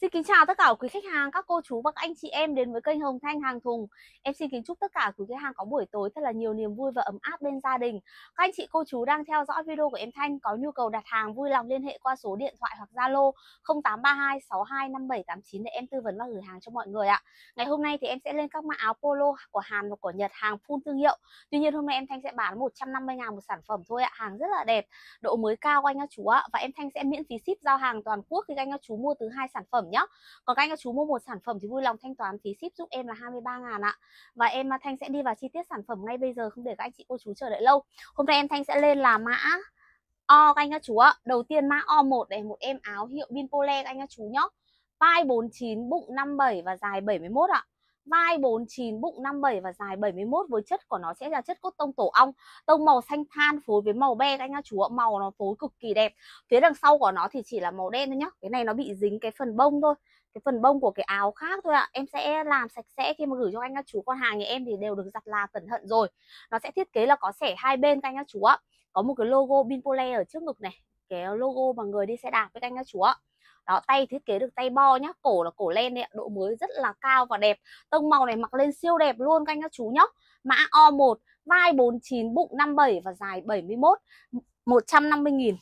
Xin kính chào tất cả quý khách hàng, các cô chú và các anh chị em đến với kênh Hồng Thanh Hàng Thùng. Em xin kính chúc tất cả quý khách hàng có buổi tối thật là nhiều niềm vui và ấm áp bên gia đình. Các anh chị cô chú đang theo dõi video của em Thanh có nhu cầu đặt hàng vui lòng liên hệ qua số điện thoại hoặc Zalo 0832 625789 để em tư vấn và gửi hàng cho mọi người ạ. Ngày hôm nay thì em sẽ lên các mã áo polo của Hàn và của Nhật hàng full thương hiệu. Tuy nhiên hôm nay em Thanh sẽ bán 150 ngàn một sản phẩm thôi ạ, hàng rất là đẹp, độ mới cao anh các chú ạ và em Thanh sẽ miễn phí ship giao hàng toàn quốc khi anh các chú mua từ hai sản phẩm nhá còn các anh các chú mua một sản phẩm thì vui lòng thanh toán phí ship giúp em là 23 ngàn ạ và em à, Thanh sẽ đi vào chi tiết sản phẩm ngay bây giờ không để các anh chị cô chú chờ đợi lâu hôm nay em Thanh sẽ lên là mã O các anh các chú ạ đầu tiên mã O1 này một em áo hiệu Vinpole các anh các chú nhá vai 49 bụng 57 và dài 71 ạ vai 49, bụng 57 và dài 71 với chất của nó sẽ là chất cốt tông tổ ong, tông màu xanh than phối với màu be anh nha chú ạ, màu nó phối cực kỳ đẹp. Phía đằng sau của nó thì chỉ là màu đen thôi nhá. Cái này nó bị dính cái phần bông thôi. Cái phần bông của cái áo khác thôi ạ. Em sẽ làm sạch sẽ khi mà gửi cho anh các chú con hàng nhà em thì đều được giặt là cẩn thận rồi. Nó sẽ thiết kế là có sẻ hai bên các anh các chú ạ. Có một cái logo Binpole ở trước ngực này, cái logo mà người đi xe đạp với các anh các chú ạ đó tay thiết kế được tay bo nhá cổ là cổ len đấy độ mới rất là cao và đẹp tông màu này mặc lên siêu đẹp luôn các anh các chú nhá mã O1 vai 49 bụng 57 và dài 71 150.000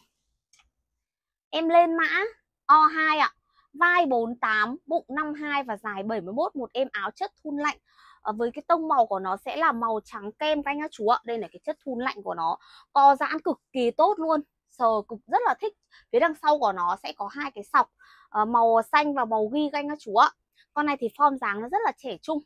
em lên mã O2 ạ vai 48 bụng 52 và dài 71 một em áo chất thun lạnh à, với cái tông màu của nó sẽ là màu trắng kem các anh các chú ạ đây là cái chất thun lạnh của nó co giãn cực kỳ tốt luôn sờ cực rất là thích phía đằng sau của nó sẽ có hai cái sọc uh, màu xanh và màu ghi các anh các chú ạ con này thì form dáng nó rất là trẻ trung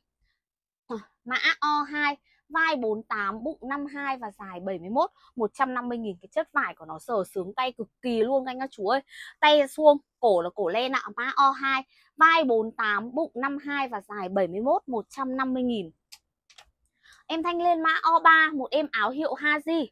ờ, mã O2 vai 48, bụng 52 và dài 71, 150 nghìn cái chất vải của nó sờ sướng tay cực kỳ luôn các anh các chú ơi. Tay xuông cổ là cổ len ạ, mã O2, vai 48, bụng 52 và dài 71, 150 nghìn Em Thanh lên mã O3, một em áo hiệu Haji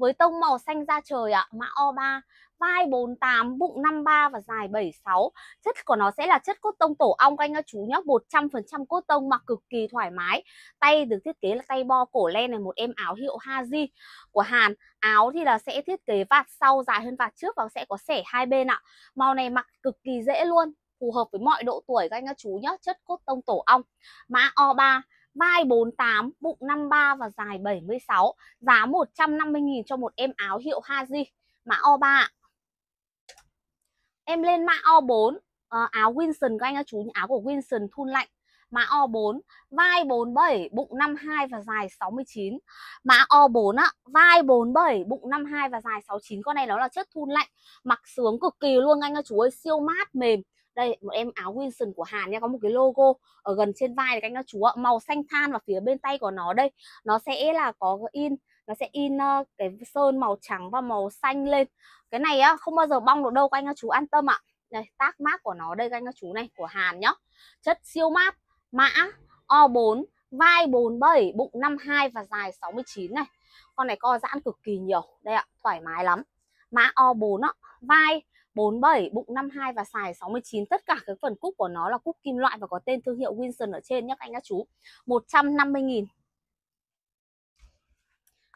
với tông màu xanh da trời ạ, mã O3, vai 48, bụng 53 và dài 76. Chất của nó sẽ là chất cốt tông tổ ong anh các chú nhá, 100% cốt tông mặc cực kỳ thoải mái. Tay được thiết kế là tay bo cổ len này một em áo hiệu Haji của Hàn. Áo thì là sẽ thiết kế vạt sau dài hơn vạt trước và sẽ có xẻ hai bên ạ. Màu này mặc cực kỳ dễ luôn, phù hợp với mọi độ tuổi các anh các chú nhá, chất cốt tông tổ ong. Mã O3 vai 48, bụng 53 và dài 76. Giá 150.000 cho một em áo hiệu Haji, mã O3. Em lên mã O4, ờ, áo Winston các anh các chú, áo của Winston thun lạnh. Mã O4, vai 47, bụng 52 và dài 69. Mã O4 á, vai 47, bụng 52 và dài 69. Con này nó là chất thun lạnh, mặc sướng cực kỳ luôn các anh các chú ơi, siêu mát mềm đây một em áo Wilson của Hàn nha có một cái logo ở gần trên vai này các anh các chú ạ màu xanh than và phía bên tay của nó đây nó sẽ là có in nó sẽ in uh, cái sơn màu trắng và màu xanh lên cái này á không bao giờ bong được đâu các anh các chú an tâm ạ đây tác mát của nó đây các anh các chú này của Hàn nhá chất siêu mát mã O4 vai 47 bụng 52 và dài 69 này con này co giãn cực kỳ nhiều đây ạ thoải mái lắm mã O4 ạ vai 47, bụng 52 và xài 69 Tất cả cái phần cúc của nó là cúc kim loại và có tên thương hiệu Winson ở trên nhé các anh các chú 150 nghìn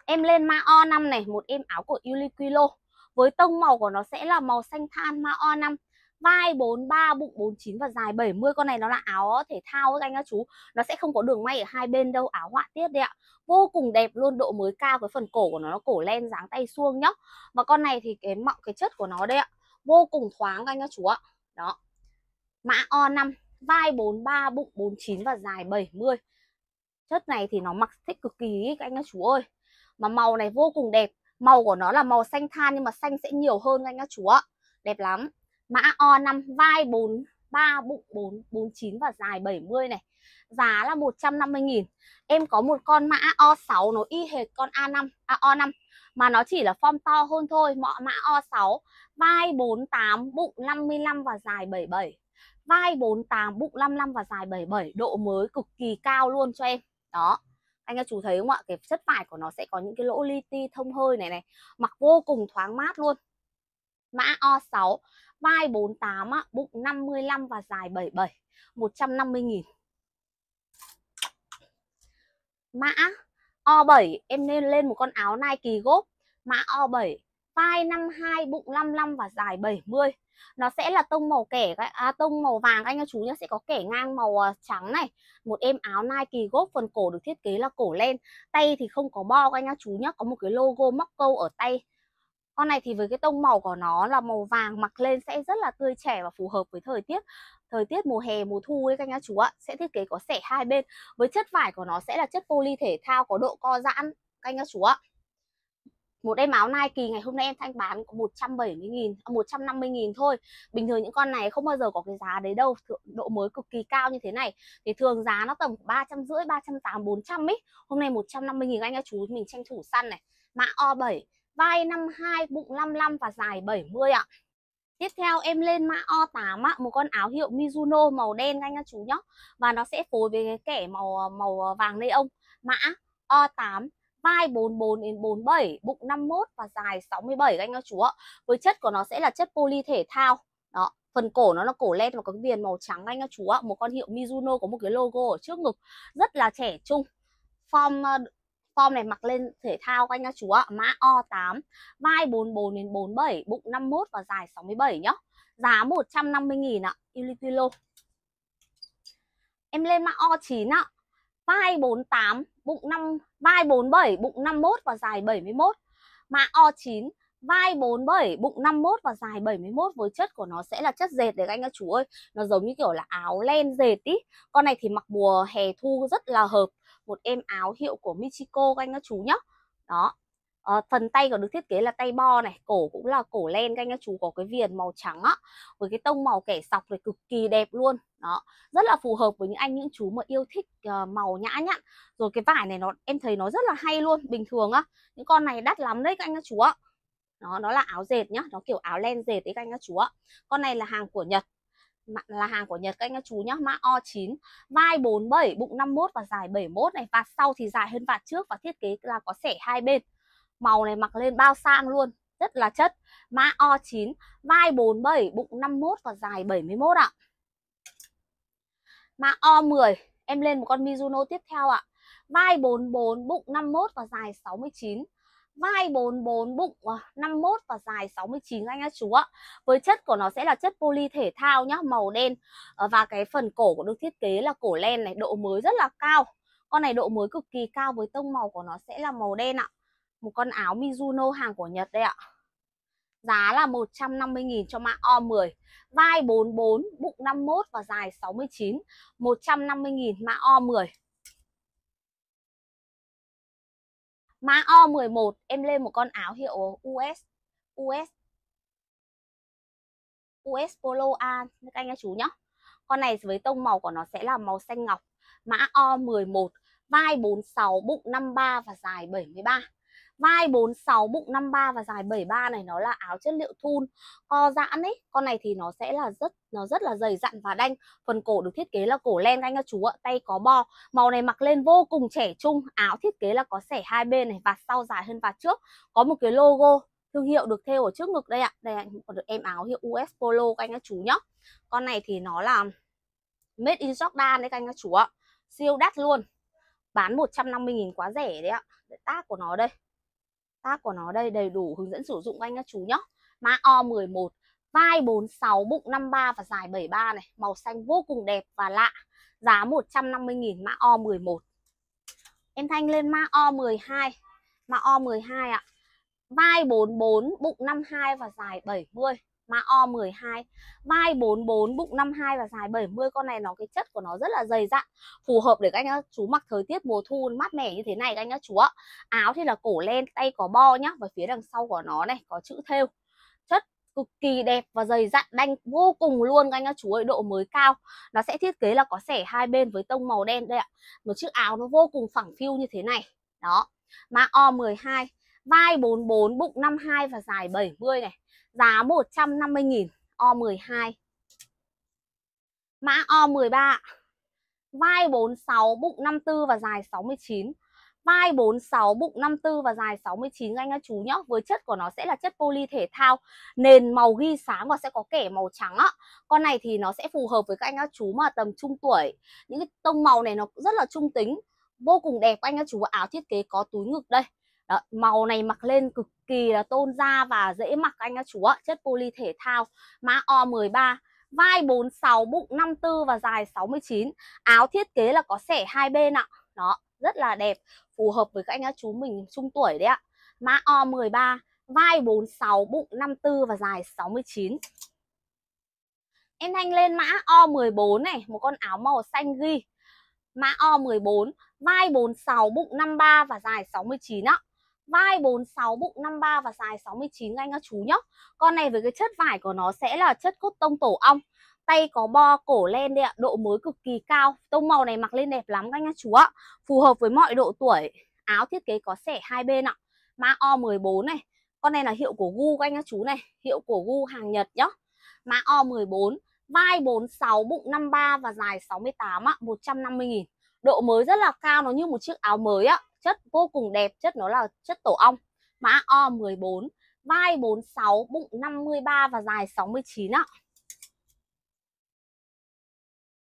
Em lên mã O5 này, một em áo của Uniqlo Với tông màu của nó sẽ là màu xanh than mã O5 vai 43 bụng 49 và dài 70 con này nó là áo thể thao các anh các chú nó sẽ không có đường may ở hai bên đâu áo họa tiết đấy ạ vô cùng đẹp luôn độ mới cao cái phần cổ của nó nó cổ len dáng tay suông nhá và con này thì cái mọng cái chất của nó đây ạ vô cùng thoáng các anh các chú ạ đó mã o 5 vai 43 bụng 49 và dài 70 chất này thì nó mặc thích cực kỳ các anh các chú ơi mà màu này vô cùng đẹp màu của nó là màu xanh than nhưng mà xanh sẽ nhiều hơn các anh các chú ạ đẹp lắm Mã O5 vai 4 3 bụng 4 49 và dài 70 này. Giá là 150 000 Em có một con mã O6 nó y hệt con A5 à, O5 mà nó chỉ là form to hơn thôi, mọi mã O6, vai 48, bụng 55 và dài 77. Vai 48, bụng 55 và dài 77, độ mới cực kỳ cao luôn cho em. Đó. Anh các chú thấy không ạ? Cái chất vải của nó sẽ có những cái lỗ li ti thông hơi này này, mặc vô cùng thoáng mát luôn. Mã O6 vai 48 á, bụng 55 và dài 77 150 nghìn mã O7 em nên lên một con áo Nike gốc mã O7 vai 52 bụng 55 và dài 70 nó sẽ là tông màu kẻ à, tông màu vàng anh em chú nhé sẽ có kẻ ngang màu à, trắng này một em áo Nike gốc phần cổ được thiết kế là cổ len tay thì không có bo anh em chú nhé có một cái logo móc câu ở tay con này thì với cái tông màu của nó là màu vàng mặc lên sẽ rất là tươi trẻ và phù hợp với thời tiết thời tiết mùa hè mùa thu ấy các nhà chú ạ sẽ thiết kế có sẻ hai bên với chất vải của nó sẽ là chất poly thể thao có độ co giãn các nhà chú ạ một em áo Nike ngày hôm nay em thanh bán có 170 nghìn 150 à, nghìn thôi bình thường những con này không bao giờ có cái giá đấy đâu độ mới cực kỳ cao như thế này thì thường giá nó tầm 350 380 400 ấy hôm nay 150 nghìn anh các chú mình tranh thủ săn này mã O7 vai 52, bụng 55 và dài 70 ạ. Tiếp theo em lên mã O8 ạ, một con áo hiệu Mizuno màu đen anh các chú nhá. Và nó sẽ phối với cái kẻ màu màu vàng nê ông. Mã O8 vai 44 đến 47, bụng 51 và dài 67 các anh các chú ạ. Với chất của nó sẽ là chất poly thể thao. Đó, phần cổ nó là cổ len và có cái viền màu trắng anh các chú ạ. Một con hiệu Mizuno có một cái logo ở trước ngực rất là trẻ trung. Form form này mặc lên thể thao các anh các chú ạ mã O8 vai 44 đến 47 bụng 51 và dài 67 nhá giá 150.000 ạ Uniqlo em lên mã O9 ạ vai 48 bụng 5 vai 47 bụng 51 và dài 71 mã O9 vai 47, bụng 51 và dài 71 với chất của nó sẽ là chất dệt đấy các anh các chú ơi. Nó giống như kiểu là áo len dệt ý. Con này thì mặc mùa hè thu rất là hợp một em áo hiệu của Michiko các anh các chú nhá đó à, phần tay còn được thiết kế là tay bo này cổ cũng là cổ len các anh các chú có cái viền màu trắng á với cái tông màu kẻ sọc này cực kỳ đẹp luôn đó rất là phù hợp với những anh những chú mà yêu thích uh, màu nhã nhặn rồi cái vải này nó em thấy nó rất là hay luôn bình thường á những con này đắt lắm đấy các anh các chú ạ đó nó là áo dệt nhá nó kiểu áo len dệt đấy các anh các chú ạ con này là hàng của nhật là hàng của Nhật các anh các chú nhá, mã O9, vai 47, bụng 51 và dài 71 này, vạt sau thì dài hơn vạt trước và thiết kế là có xẻ hai bên. Màu này mặc lên bao sang luôn, rất là chất. Mã O9, vai 47, bụng 51 và dài 71 ạ. Mã O10, em lên một con Mizuno tiếp theo ạ. Vai 44, bụng 51 và dài 69 vai 44 bụng 51 à, và dài 69 anh các chú ạ. Với chất của nó sẽ là chất poly thể thao nhá, màu đen. Ờ, và cái phần cổ của được thiết kế là cổ len này, độ mới rất là cao. Con này độ mới cực kỳ cao với tông màu của nó sẽ là màu đen ạ. Một con áo Mizuno hàng của Nhật đây ạ. Giá là 150.000 cho mã O10 Vai 44, bụng 51 và dài 69 150.000 mã O10 mã O11 em lên một con áo hiệu US US US Polo A các anh các chú nhá con này với tông màu của nó sẽ là màu xanh ngọc mã O11 vai 46 bụng 53 và dài 73 vai 46 bụng 53 và dài 73 này nó là áo chất liệu thun co giãn ấy con này thì nó sẽ là rất nó rất là dày dặn và đanh phần cổ được thiết kế là cổ len anh các chú ạ tay có bo màu này mặc lên vô cùng trẻ trung áo thiết kế là có sẻ hai bên này vạt sau dài hơn vạt trước có một cái logo thương hiệu được thêu ở trước ngực đây ạ đây ạ còn được em áo hiệu US Polo các anh các chú nhá con này thì nó là made in Jordan đấy các anh các chú ạ siêu đắt luôn bán 150.000 quá rẻ đấy ạ tác của nó đây Tác của nó đây đầy đủ hướng dẫn sử dụng anh các chú nhá. Mã O11, vai 46, bụng 53 và dài 73 này, màu xanh vô cùng đẹp và lạ. Giá 150 000 mã O11. Em Thanh lên mã O12. Mã O12 ạ. Vai 44, bụng 52 và dài 70 mã O12 vai 44 bụng 52 và dài 70 con này nó cái chất của nó rất là dày dặn phù hợp để các anh chú mặc thời tiết mùa thu mát mẻ như thế này các anh chú ạ áo thì là cổ len tay có bo nhá và phía đằng sau của nó này có chữ thêu chất cực kỳ đẹp và dày dặn đanh vô cùng luôn các anh chú ơi độ mới cao nó sẽ thiết kế là có sẻ hai bên với tông màu đen đây ạ một chiếc áo nó vô cùng phẳng phiu như thế này đó mã O12 vai 44 bụng 52 và dài 70 này giá 150.000 O12 mã O13 vai 46 bụng 54 và dài 69 vai 46 bụng 54 và dài 69 anh các chú nhá với chất của nó sẽ là chất poly thể thao nền màu ghi sáng và sẽ có kẻ màu trắng á con này thì nó sẽ phù hợp với các anh các chú mà tầm trung tuổi những cái tông màu này nó rất là trung tính vô cùng đẹp anh các chú áo thiết kế có túi ngực đây đó, màu này mặc lên cực kỳ là tôn da và dễ mặc anh các chú ạ Chất poly thể thao mã O13 Vai 46, bụng 54 và dài 69 Áo thiết kế là có sẻ hai bên ạ Đó, rất là đẹp Phù hợp với các anh các chú mình trung tuổi đấy ạ Mã O13 Vai 46, bụng 54 và dài 69 Em Thanh lên mã O14 này Một con áo màu xanh ghi Mã O14 Vai 46, bụng 53 và dài 69 ạ vai 46, bụng 53 và dài 69 anh các chú nhá. Con này với cái chất vải của nó sẽ là chất cốt tông tổ ong. Tay có bo, cổ len đây ạ, độ mới cực kỳ cao. Tông màu này mặc lên đẹp lắm các anh các chú ạ. Phù hợp với mọi độ tuổi. Áo thiết kế có xẻ hai bên ạ. Mã O14 này. Con này là hiệu của Gu các anh các chú này, hiệu của Gu hàng Nhật nhá. Mã O14, vai 46, bụng 53 và dài 68 ạ, 150 000 Độ mới rất là cao nó như một chiếc áo mới ạ chất vô cùng đẹp chất nó là chất tổ ong mã O14 vai 46 bụng 53 và dài 69 ạ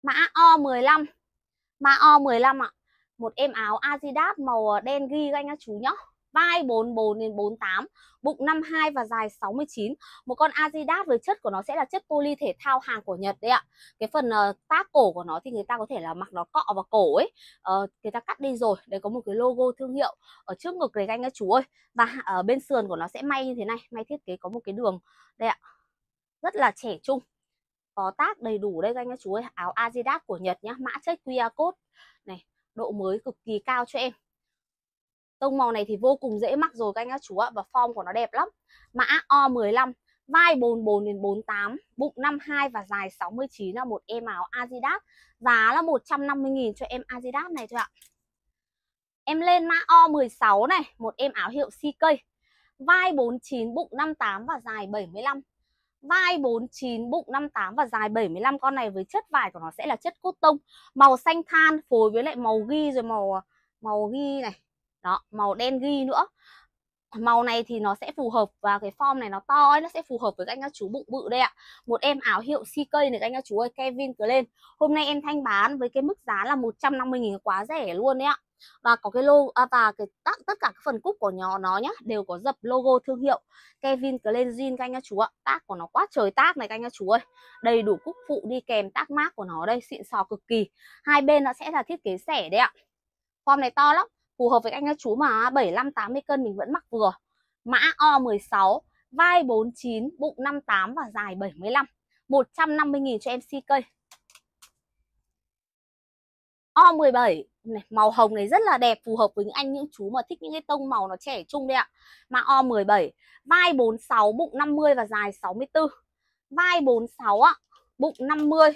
mã O15 mã O15 ạ một em áo Adidas màu đen ghi các anh các chú nhá vai 44 đến 48, bụng 52 và dài 69. Một con Adidas với chất của nó sẽ là chất poly thể thao hàng của Nhật đấy ạ. Cái phần uh, tác cổ của nó thì người ta có thể là mặc nó cọ vào cổ ấy. Uh, người ta cắt đi rồi. Đây có một cái logo thương hiệu ở trước ngực đấy các anh các chú ơi. Và ở bên sườn của nó sẽ may như thế này, may thiết kế có một cái đường đây ạ. Rất là trẻ trung có tác đầy đủ đây các anh các chú ơi áo Adidas của Nhật nhá mã check QR code này độ mới cực kỳ cao cho em Tông màu này thì vô cùng dễ mặc rồi các anh các chú ạ Và form của nó đẹp lắm Mã O15 Vai 44 đến 48, bụng 52 và dài 69 là một em áo Adidas. Giá là 150 000 cho em Adidas này thôi ạ. Em lên mã O16 này, một em áo hiệu CK. Vai 49, bụng 58 và dài 75. Vai 49, bụng 58 và dài 75 con này với chất vải của nó sẽ là chất cốt tông, màu xanh than phối với lại màu ghi rồi màu màu ghi này, đó màu đen ghi nữa màu này thì nó sẽ phù hợp và cái form này nó to ấy nó sẽ phù hợp với các anh các chú bụng bự đây ạ một em áo hiệu CK này các anh các chú ơi Kevin lên hôm nay em thanh bán với cái mức giá là 150 nghìn quá rẻ luôn đấy ạ và có cái lô à, và cái tất, tất cả các phần cúc của nhỏ nó nhá đều có dập logo thương hiệu Kevin Klein Jean các anh các chú ạ tác của nó quá trời tác này các anh các chú ơi đầy đủ cúc phụ đi kèm tác mác của nó đây xịn sò cực kỳ hai bên nó sẽ là thiết kế sẻ đấy ạ form này to lắm phù hợp với anh các chú mà 75 80 cân mình vẫn mặc vừa. Mã O16, vai 49, bụng 58 và dài 75. 150 000 cho em si cây. O17 này, màu hồng này rất là đẹp phù hợp với những anh những chú mà thích những cái tông màu nó trẻ trung đấy ạ. Mã O17, vai 46, bụng 50 và dài 64. Vai 46 ạ, bụng 50.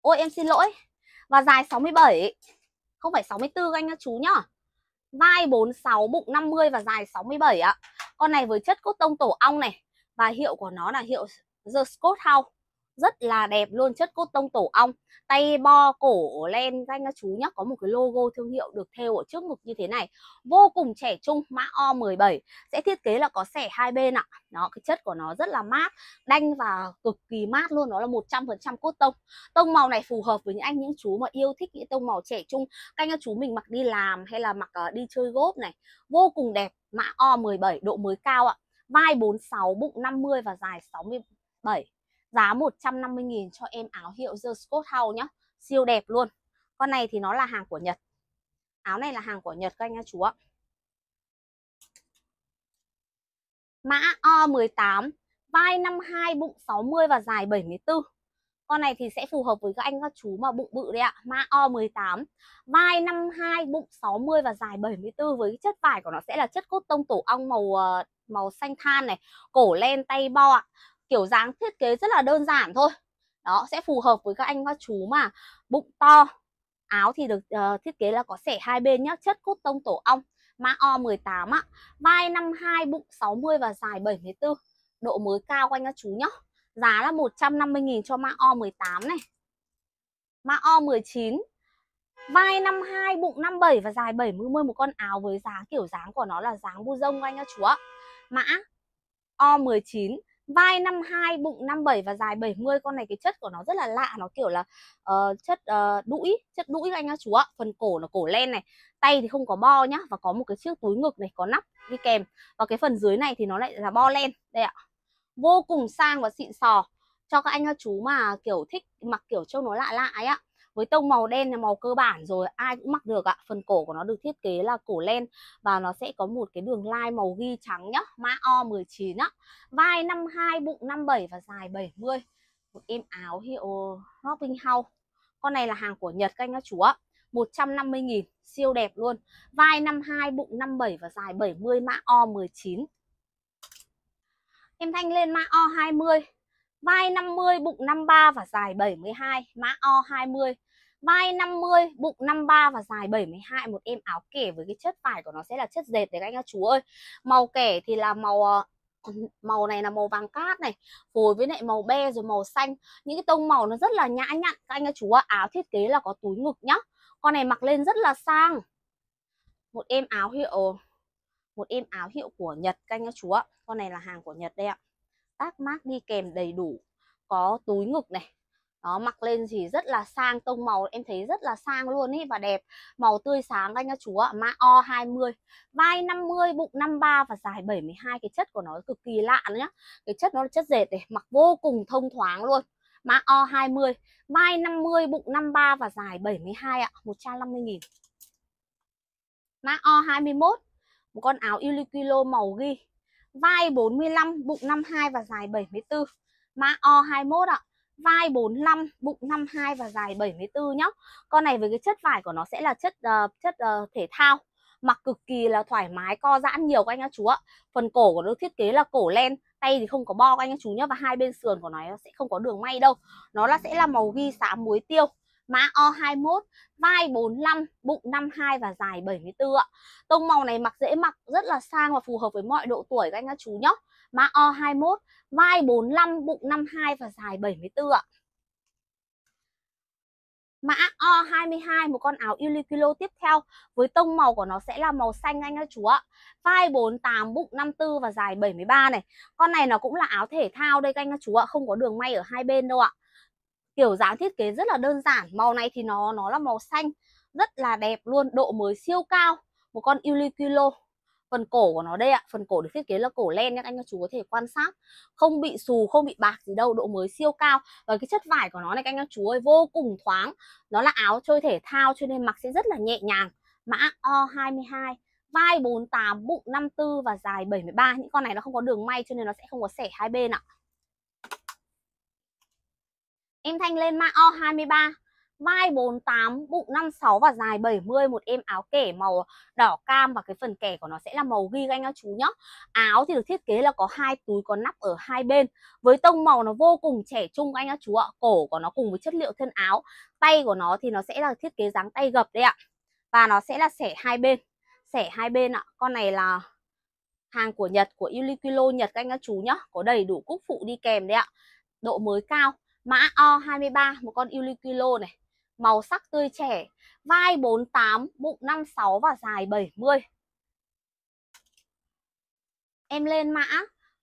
Ôi em xin lỗi. Và dài 67. Không phải 64 các anh các chú nhá vai 46, bụng 50 và dài 67 ạ. Con này với chất cốt tông tổ ong này và hiệu của nó là hiệu The Scott House rất là đẹp luôn chất cốt tông tổ ong tay bo cổ len danh các chú nhá có một cái logo thương hiệu được thêu ở trước ngực như thế này vô cùng trẻ trung mã o 17 sẽ thiết kế là có sẻ hai bên ạ à. đó cái chất của nó rất là mát đanh và cực kỳ mát luôn đó là 100% cốt tông tông màu này phù hợp với những anh những chú mà yêu thích những tông màu trẻ trung canh các chú mình mặc đi làm hay là mặc uh, đi chơi gốp này vô cùng đẹp mã o 17 độ mới cao ạ à. vai 46 bụng 50 và dài 60 7 giá 150.000 cho em áo hiệu The Scott House nhá siêu đẹp luôn con này thì nó là hàng của Nhật áo này là hàng của Nhật các anh các chú ạ mã O18 vai 52 bụng 60 và dài 74 con này thì sẽ phù hợp với các anh các chú mà bụng bự đấy ạ mã O18 vai 52 bụng 60 và dài 74 với chất vải của nó sẽ là chất cốt tông tổ ong màu ờ, màu xanh than này cổ len tay bo ạ kiểu dáng thiết kế rất là đơn giản thôi đó sẽ phù hợp với các anh các chú mà bụng to áo thì được uh, thiết kế là có sẻ hai bên nhá chất cốt tông tổ ong mã O18 ạ vai 52 bụng 60 và dài 74 độ mới cao anh các chú nhá giá là 150.000 cho mã O18 này mã O19 vai 52 bụng 57 và dài 70 một con áo với giá kiểu dáng của nó là dáng bu rông anh các chú ạ mã O19 vai 52 bụng 57 và dài 70 con này cái chất của nó rất là lạ nó kiểu là uh, chất uh, đũi chất đũi anh các chú ạ phần cổ là cổ len này tay thì không có bo nhá và có một cái chiếc túi ngực này có nắp đi kèm và cái phần dưới này thì nó lại là bo len đây ạ vô cùng sang và xịn sò cho các anh các chú mà kiểu thích mặc kiểu trông nó lạ lạ ấy ạ với tông màu đen là màu cơ bản rồi ai cũng mặc được ạ phần cổ của nó được thiết kế là cổ len và nó sẽ có một cái đường lai màu ghi trắng nhá mã o 19 á vai 52 bụng 57 và dài 70 một em áo hiệu Robin House con này là hàng của Nhật các anh các chú ạ 150 nghìn siêu đẹp luôn vai 52 bụng 57 và dài 70 mã o 19 em Thanh lên mã o 20 vai 50 bụng 53 và dài 72 mã O 20 vai 50 bụng 53 và dài 72 một em áo kẻ với cái chất vải của nó sẽ là chất dệt đấy các anh các chú ơi màu kẻ thì là màu ờ, màu này là màu vàng cát này phối với lại màu be rồi màu xanh những cái tông màu nó rất là nhã nhặn các anh các chú ạ áo thiết kế là có túi ngực nhá con này mặc lên rất là sang một em áo hiệu một em áo hiệu của nhật các anh các chú ạ con này là hàng của nhật đây ạ các mác đi kèm đầy đủ có túi ngực này nó mặc lên thì rất là sang tông màu em thấy rất là sang luôn ý và đẹp màu tươi sáng anh các chú ạ mã o 20 vai 50 bụng 53 và dài 72 cái chất của nó cực kỳ lạ nữa nhá cái chất nó là chất dệt này mặc vô cùng thông thoáng luôn mã o 20 vai 50 bụng 53 và dài 72 ạ 150 nghìn mã o 21 một con áo Uniqlo màu ghi vai 45, bụng 52 và dài 74. Mã O21 ạ. Vai 45, bụng 52 và dài 74 nhá. Con này với cái chất vải của nó sẽ là chất uh, chất uh, thể thao mặc cực kỳ là thoải mái co giãn nhiều các anh các chú ạ phần cổ của nó thiết kế là cổ len tay thì không có bo các anh các chú nhá và hai bên sườn của nó sẽ không có đường may đâu nó là sẽ là màu ghi xám muối tiêu mã O21 vai 45 bụng 52 và dài 74 ạ tông màu này mặc dễ mặc rất là sang và phù hợp với mọi độ tuổi các anh các chú nhé mã O21 vai 45 bụng 52 và dài 74 ạ Mã O22 một con áo Uniqlo tiếp theo với tông màu của nó sẽ là màu xanh anh các chú ạ. Vai 48 bụng 54 và dài 73 này. Con này nó cũng là áo thể thao đây các anh các chú ạ, không có đường may ở hai bên đâu ạ kiểu dáng thiết kế rất là đơn giản màu này thì nó nó là màu xanh rất là đẹp luôn độ mới siêu cao một con Uliculo phần cổ của nó đây ạ phần cổ được thiết kế là cổ len các anh các chú có thể quan sát không bị xù không bị bạc gì đâu độ mới siêu cao và cái chất vải của nó này các anh các chú ơi vô cùng thoáng nó là áo chơi thể thao cho nên mặc sẽ rất là nhẹ nhàng mã O22 vai 48 bụng 54 và dài 73 những con này nó không có đường may cho nên nó sẽ không có xẻ hai bên ạ Em Thanh lên mã O23 Vai 48, bụng 56 và dài 70 Một em áo kẻ màu đỏ cam Và cái phần kẻ của nó sẽ là màu ghi ganh các chú nhá Áo thì được thiết kế là có hai túi có nắp ở hai bên Với tông màu nó vô cùng trẻ trung anh các chú ạ Cổ của nó cùng với chất liệu thân áo Tay của nó thì nó sẽ là thiết kế dáng tay gập đấy ạ Và nó sẽ là xẻ hai bên Xẻ hai bên ạ Con này là hàng của Nhật, của Uniqlo Nhật các anh các chú nhá Có đầy đủ cúc phụ đi kèm đấy ạ Độ mới cao mã O23 một con Ulikilo này màu sắc tươi trẻ vai 48 bụng 56 và dài 70 em lên mã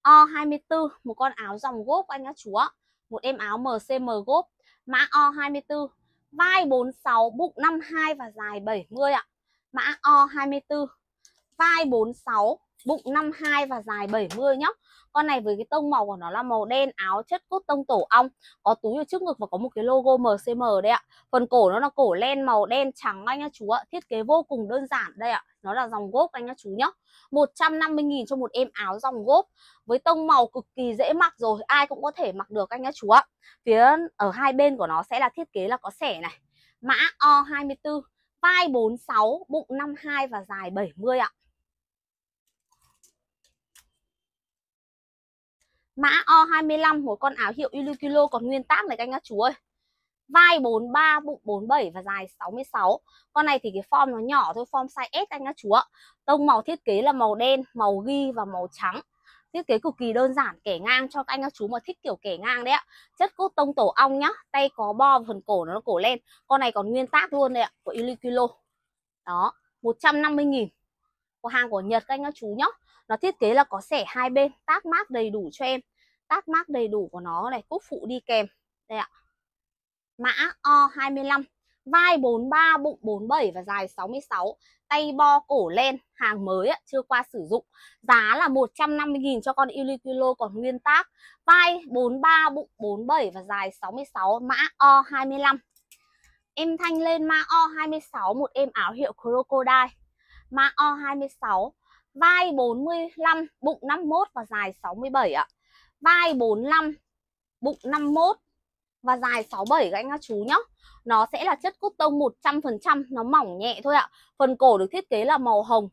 O24 một con áo dòng gốp anh các chú ạ một em áo MCM gốp mã O24 vai 46 bụng 52 và dài 70 ạ mã O24 size 46 bụng 52 và dài 70 nhá con này với cái tông màu của nó là màu đen áo chất cốt tông tổ ong có túi ở trước ngực và có một cái logo MCM đây ạ phần cổ nó là cổ len màu đen trắng anh nhá chú ạ thiết kế vô cùng đơn giản đây ạ nó là dòng gốp anh nhá chú nhá 150.000 cho một em áo dòng gốp với tông màu cực kỳ dễ mặc rồi ai cũng có thể mặc được anh nhá chú ạ phía ở hai bên của nó sẽ là thiết kế là có sẻ này mã O24 vai 46 bụng 52 và dài 70 ạ Mã O25 một con áo hiệu Uniqlo còn nguyên tác này các anh các chú ơi. Vai 43, bụng 47 và dài 66. Con này thì cái form nó nhỏ thôi, form size S anh các chú ạ. Tông màu thiết kế là màu đen, màu ghi và màu trắng. Thiết kế cực kỳ đơn giản, kẻ ngang cho các anh các chú mà thích kiểu kẻ ngang đấy ạ. Chất cốt tông tổ ong nhá, tay có bo phần cổ nó cổ len. Con này còn nguyên tác luôn đấy ạ, của Uniqlo. Đó, 150 000 của hàng của Nhật các anh các chú nhá nó thiết kế là có sẻ hai bên tác mát đầy đủ cho em tác mát đầy đủ của nó này cúc phụ đi kèm đây ạ mã O25 vai 43 bụng 47 và dài 66 tay bo cổ len hàng mới ạ chưa qua sử dụng giá là 150.000 cho con Uniqlo còn nguyên tác vai 43 bụng 47 và dài 66 mã O25 em thanh lên mã O26 một em áo hiệu crocodile mã O26 vai 45 bụng 51 và dài 67 ạ vai 45 bụng 51 và dài 67 các anh các chú nhá nó sẽ là chất cốt tông 100% nó mỏng nhẹ thôi ạ phần cổ được thiết kế là màu hồng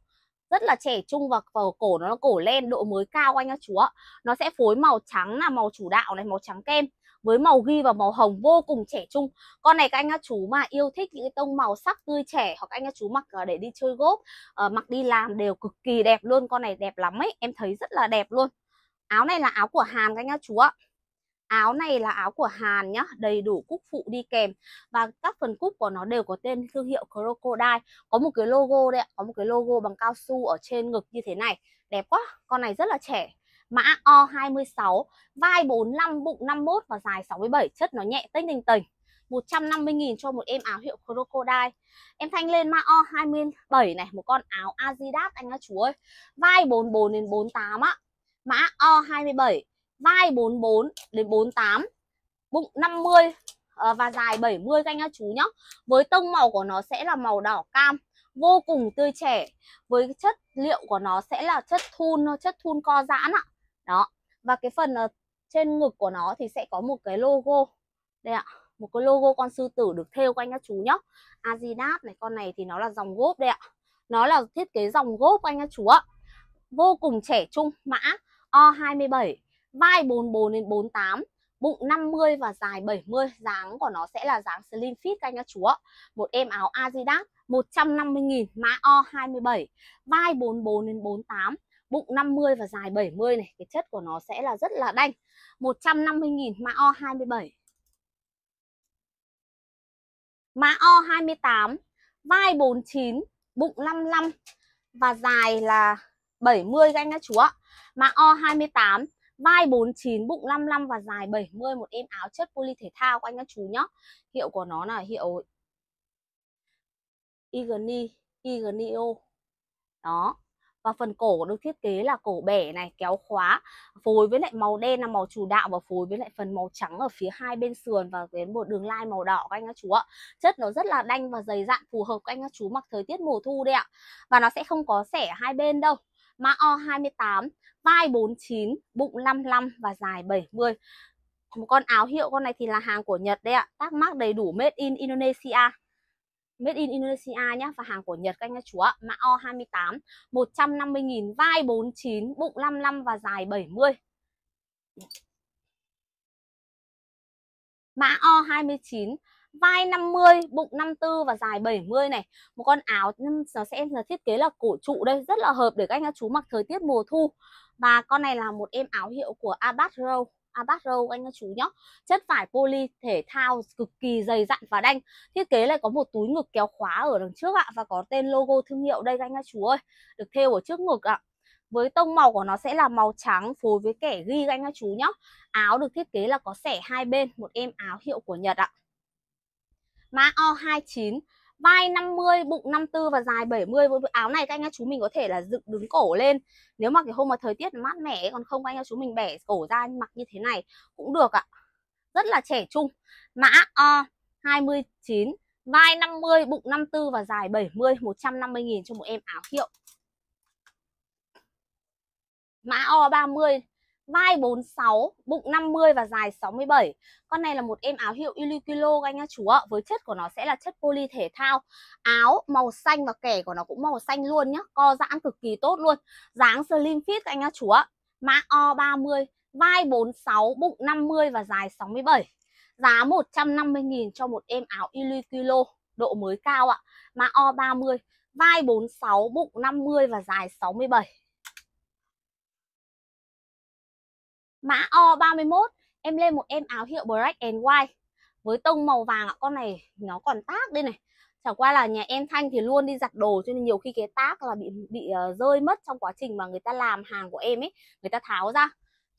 rất là trẻ trung và vào cổ nó là cổ len độ mới cao anh các chú ạ nó sẽ phối màu trắng là màu chủ đạo này màu trắng kem với màu ghi và màu hồng vô cùng trẻ trung con này các anh các chú mà yêu thích những cái tông màu sắc tươi trẻ hoặc anh các chú mặc ờ, để đi chơi gốp ờ, mặc đi làm đều cực kỳ đẹp luôn con này đẹp lắm ấy em thấy rất là đẹp luôn áo này là áo của Hàn các anh các chú ạ áo này là áo của Hàn nhá đầy đủ cúc phụ đi kèm và các phần cúc của nó đều có tên thương hiệu Crocodile có một cái logo đấy ạ có một cái logo bằng cao su ở trên ngực như thế này đẹp quá con này rất là trẻ mã O26, vai 45, bụng 51 và dài 67, chất nó nhẹ tênh tình tình. 150.000 cho một em áo hiệu Crocodile Em thanh lên mã O27 này Một con áo azidat anh các chú ơi Vai 44 đến 48 á Mã O27 Vai 44 đến 48 Bụng 50 ờ, và dài 70 các anh các chú nhá Với tông màu của nó sẽ là màu đỏ cam Vô cùng tươi trẻ Với chất liệu của nó sẽ là chất thun Chất thun co giãn ạ đó và cái phần ở ờ, trên ngực của nó thì sẽ có một cái logo đây ạ một cái logo con sư tử được thêu quanh các chú nhá Adidas này con này thì nó là dòng gốp đây ạ nó là thiết kế dòng gốp anh các chú ạ vô cùng trẻ trung mã O27 vai 44 đến 48 bụng 50 và dài 70 dáng của nó sẽ là dáng slim fit anh các chú ạ một em áo Adidas 150.000 mã O27 vai 44 đến 48 bụng 50 và dài 70 này cái chất của nó sẽ là rất là đanh 150.000 mã O 27 mã O 28 vai 49 bụng 55 và dài là 70 các anh các chú ạ mã O 28 vai 49 bụng 55 và dài 70 một em áo chất poly thể thao các anh các chú nhá hiệu của nó là hiệu Igni Ignio đó và phần cổ được thiết kế là cổ bẻ này kéo khóa phối với lại màu đen là màu chủ đạo và phối với lại phần màu trắng ở phía hai bên sườn và đến một đường lai màu đỏ các anh các chú ạ chất nó rất là đanh và dày dặn phù hợp các anh các chú mặc thời tiết mùa thu đấy ạ và nó sẽ không có sẻ hai bên đâu mã O28 vai 49 bụng 55 và dài 70 một con áo hiệu con này thì là hàng của Nhật đấy ạ tác mác đầy đủ made in Indonesia Made in Indonesia nhá và hàng của Nhật các anh các chú ạ. Mã O28 150 000 vai 49, bụng 55 và dài 70. Mã O29 vai 50, bụng 54 và dài 70 này. Một con áo nó sẽ là thiết kế là cổ trụ đây, rất là hợp để các anh các chú mặc thời tiết mùa thu. Và con này là một em áo hiệu của Abat Row. À, Abadro anh các chú nhá chất vải poly thể thao cực kỳ dày dặn và đanh thiết kế lại có một túi ngực kéo khóa ở đằng trước ạ và có tên logo thương hiệu đây anh các chú ơi được thêu ở trước ngực ạ với tông màu của nó sẽ là màu trắng phối với kẻ ghi anh các chú nhá áo được thiết kế là có sẻ hai bên một em áo hiệu của Nhật ạ mã O29 vai 50 bụng 54 và dài 70 với áo này các anh em chú mình có thể là dựng đứng cổ lên nếu mà cái hôm mà thời tiết mát mẻ còn không các anh em chú mình bẻ cổ ra mặc như thế này cũng được ạ rất là trẻ trung mã O 29 vai 50 bụng 54 và dài 70 150 nghìn cho một em áo hiệu mã O30 vai 46, bụng 50 và dài 67. Con này là một em áo hiệu Uniqlo các anh chú ạ. Với chất của nó sẽ là chất poly thể thao. Áo màu xanh và kẻ của nó cũng màu xanh luôn nhá. Co giãn cực kỳ tốt luôn. Dáng slim fit các anh các chú ạ. Mã O30, vai 46, bụng 50 và dài 67. Giá 150 000 cho một em áo Uniqlo, độ mới cao ạ. Mã O30, vai 46, bụng 50 và dài 67. mã O31 em lên một em áo hiệu black and white với tông màu vàng ạ con này nó còn tác đây này chẳng qua là nhà em Thanh thì luôn đi giặt đồ cho nên nhiều khi cái tác là bị bị uh, rơi mất trong quá trình mà người ta làm hàng của em ấy người ta tháo ra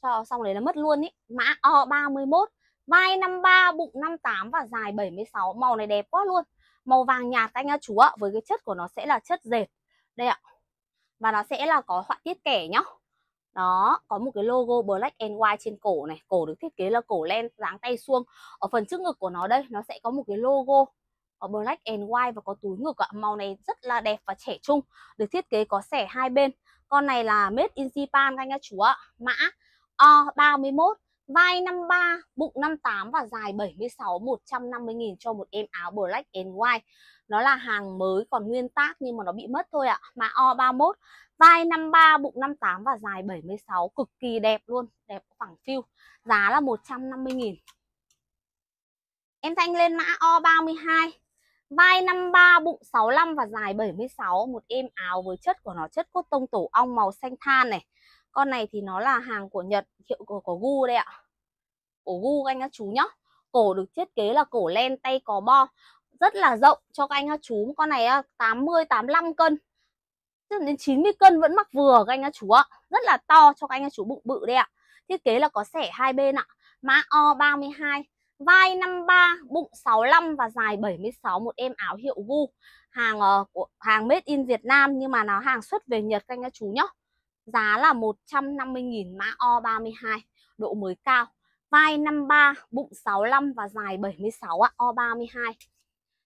cho xong đấy là mất luôn ấy mã O31 vai 53 bụng 58 và dài 76 màu này đẹp quá luôn màu vàng nhạt anh á chú ạ với cái chất của nó sẽ là chất dệt đây ạ và nó sẽ là có họa tiết kẻ nhá đó có một cái logo black and white trên cổ này cổ được thiết kế là cổ len dáng tay suông ở phần trước ngực của nó đây nó sẽ có một cái logo ở black and white và có túi ngực ạ màu này rất là đẹp và trẻ trung được thiết kế có sẻ hai bên con này là made in Japan các anh các chú ạ mã O31 vai 53, bụng 58 và dài 76 150 000 cho một em áo black and white. Nó là hàng mới còn nguyên tác nhưng mà nó bị mất thôi ạ. À. Mã O31, vai 53, bụng 58 và dài 76 cực kỳ đẹp luôn, đẹp phẳng phiu. Giá là 150 000 Em Thanh lên mã O32. Vai 53, bụng 65 và dài 76, một em áo với chất của nó chất cốt tông tổ ong màu xanh than này con này thì nó là hàng của Nhật, hiệu của của gu đây ạ. Cổ gu anh các chú nhá. Cổ được thiết kế là cổ len tay có bo. Rất là rộng cho các anh các chú. Con này 80 85 cân. Tức đến 90 cân vẫn mặc vừa các anh các chú ạ. Rất là to cho các anh các chú bụng bự đây ạ. Thiết kế là có sẻ hai bên ạ. Mã O 32 vai 53, bụng 65 và dài 76 một em áo hiệu gu hàng uh, của hàng made in Việt Nam nhưng mà nó hàng xuất về Nhật các anh các chú nhá giá là 150.000 mã O32 độ mới cao vai 53 bụng 65 và dài 76 ạ O32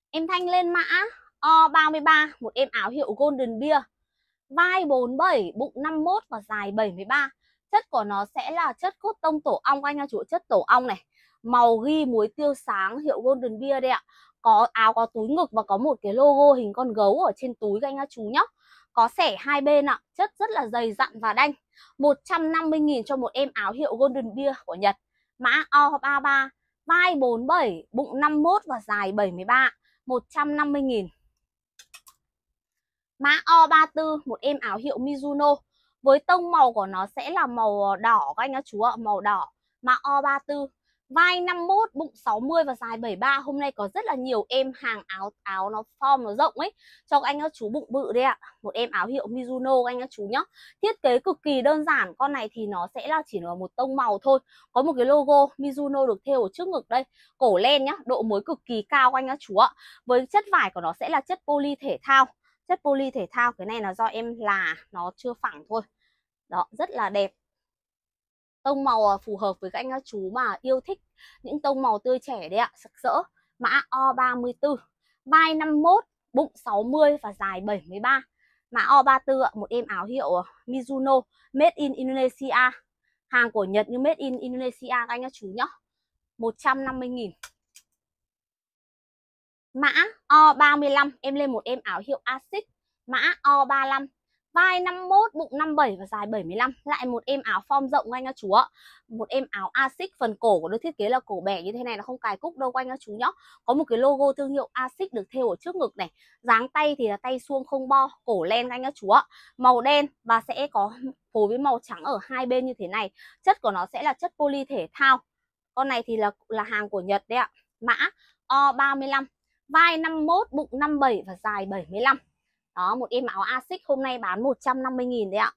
em Thanh lên mã O33 một em áo hiệu Golden Beer vai 47 bụng 51 và dài 73 chất của nó sẽ là chất cốt tông tổ ong anh nha chủ chất tổ ong này màu ghi muối tiêu sáng hiệu Golden Beer đây ạ có áo có túi ngực và có một cái logo hình con gấu ở trên túi các anh các chú nhá có sẻ hai bên ạ, chất rất là dày dặn và đanh. 150.000 cho một em áo hiệu Golden Beer của Nhật. Mã O hoặc A3, vai 47, bụng 51 và dài 73, 150.000. Mã O34, một em áo hiệu Mizuno. Với tông màu của nó sẽ là màu đỏ các anh các chú ạ, màu đỏ. Mã O34 vai 51 bụng 60 và dài 73 hôm nay có rất là nhiều em hàng áo áo nó form nó rộng ấy cho các anh các chú bụng bự đấy ạ một em áo hiệu Mizuno các anh các chú nhá thiết kế cực kỳ đơn giản con này thì nó sẽ là chỉ là một tông màu thôi có một cái logo Mizuno được thêu ở trước ngực đây cổ len nhá độ mới cực kỳ cao các anh các chú ạ với chất vải của nó sẽ là chất poly thể thao chất poly thể thao cái này là do em là nó chưa phẳng thôi đó rất là đẹp tông màu à, phù hợp với các anh các chú mà yêu thích những tông màu tươi trẻ đấy ạ sặc sỡ mã O34 vai 51 bụng 60 và dài 73 mã O34 một em áo hiệu à, Mizuno made in Indonesia hàng của Nhật như made in Indonesia các anh các chú nhá 150.000 mã O35 em lên một em áo hiệu Asics mã O35 vai 51, bụng 57 và dài 75. Lại một em áo form rộng anh các chú ạ. Một em áo Asics phần cổ của nó thiết kế là cổ bẻ như thế này nó không cài cúc đâu quanh các chú nhá. Có một cái logo thương hiệu Asics được thêu ở trước ngực này. Dáng tay thì là tay suông không bo, cổ len anh các chú ạ. Màu đen và sẽ có phối với màu trắng ở hai bên như thế này. Chất của nó sẽ là chất poly thể thao. Con này thì là là hàng của Nhật đấy ạ. Mã O35, vai 51, bụng 57 và dài 75. Đó, một em áo ASIC hôm nay bán 150.000 đấy ạ.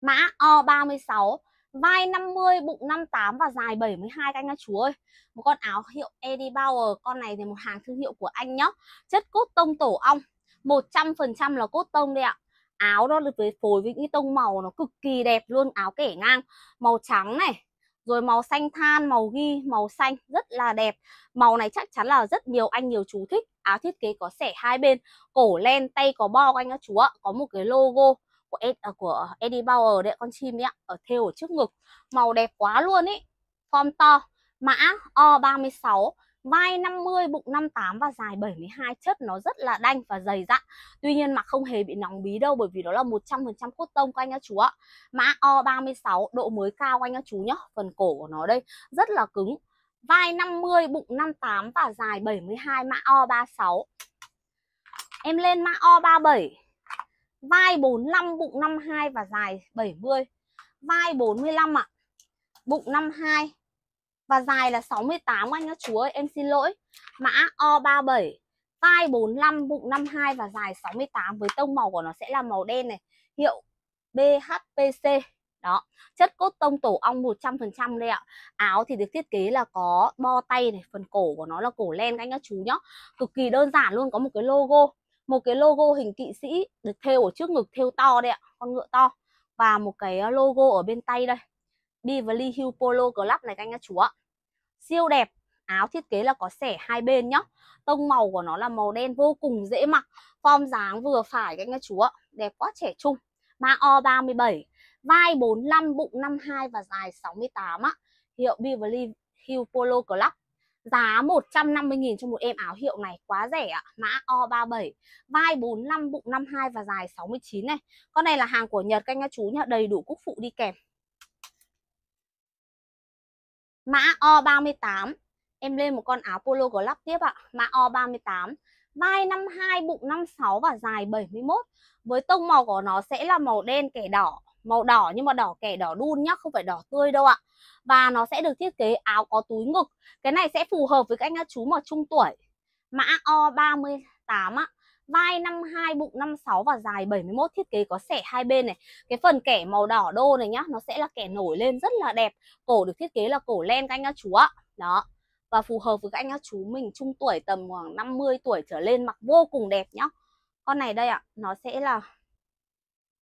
Mã O36, vai 50, bụng 58 và dài 72 các anh các chú ơi. Một con áo hiệu Eddie Bauer, con này thì một hàng thương hiệu của anh nhá. Chất cốt tông tổ ong, 100% là cốt tông đấy ạ áo đó được với phối với những tông màu nó cực kỳ đẹp luôn áo kẻ ngang màu trắng này rồi màu xanh than màu ghi màu xanh rất là đẹp màu này chắc chắn là rất nhiều anh nhiều chú thích áo thiết kế có sẻ hai bên cổ len tay có bo anh các chú ạ có một cái logo của Ed, à, của Eddie Bauer đấy con chim ấy ạ ở thêu ở trước ngực màu đẹp quá luôn ý form to mã O36 vai 50 bụng 58 và dài 72 chất nó rất là đanh và dày dặn tuy nhiên mặc không hề bị nóng bí đâu bởi vì nó là 100% cốt tông các anh các chú ạ mã O36 độ mới cao các anh các chú nhá phần cổ của nó đây rất là cứng vai 50 bụng 58 và dài 72 mã O36 em lên mã O37 vai 45 bụng 52 và dài 70 vai 45 ạ à. bụng 52 và dài là 68 anh các chú ơi em xin lỗi mã O37 vai 45 bụng 52 và dài 68 với tông màu của nó sẽ là màu đen này hiệu BHPC đó chất cốt tông tổ ong 100% đây ạ áo thì được thiết kế là có bo tay này phần cổ của nó là cổ len các anh các chú nhá cực kỳ đơn giản luôn có một cái logo một cái logo hình kỵ sĩ được thêu ở trước ngực thêu to đây ạ con ngựa to và một cái logo ở bên tay đây Beverly Hills Polo Club này các anh các chú ạ siêu đẹp áo thiết kế là có sẻ hai bên nhá tông màu của nó là màu đen vô cùng dễ mặc form dáng vừa phải các anh các chú ạ đẹp quá trẻ trung mã o 37 vai 45 bụng 52 và dài 68 á hiệu Beverly hill Polo Club giá 150.000 cho một em áo hiệu này quá rẻ ạ mã O 37 vai 45 bụng 52 và dài 69 này con này là hàng của Nhật các anh các chú nhá đầy đủ cúc phụ đi kèm mã O38 em lên một con áo polo lắp tiếp ạ mã O38 vai 52 bụng 56 và dài 71 với tông màu của nó sẽ là màu đen kẻ đỏ màu đỏ nhưng mà đỏ kẻ đỏ đun nhá không phải đỏ tươi đâu ạ và nó sẽ được thiết kế áo có túi ngực cái này sẽ phù hợp với các anh chú mà trung tuổi mã O38 ạ vai 52 bụng 56 và dài 71 thiết kế có sẻ hai bên này cái phần kẻ màu đỏ đô này nhá nó sẽ là kẻ nổi lên rất là đẹp cổ được thiết kế là cổ len các anh các chú ạ đó và phù hợp với các anh các chú mình trung tuổi tầm khoảng 50 tuổi trở lên mặc vô cùng đẹp nhá con này đây ạ nó sẽ là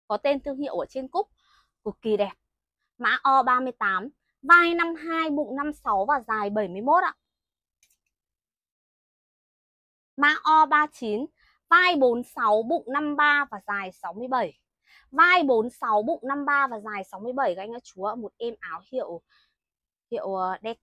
có tên thương hiệu ở trên cúc cực kỳ đẹp mã O38 vai 52 bụng 56 và dài 71 ạ mã O39 vai 46 bụng 53 và dài 67 vai 46 bụng 53 và dài 67 các anh các chú ạ một em áo hiệu hiệu ờ, đe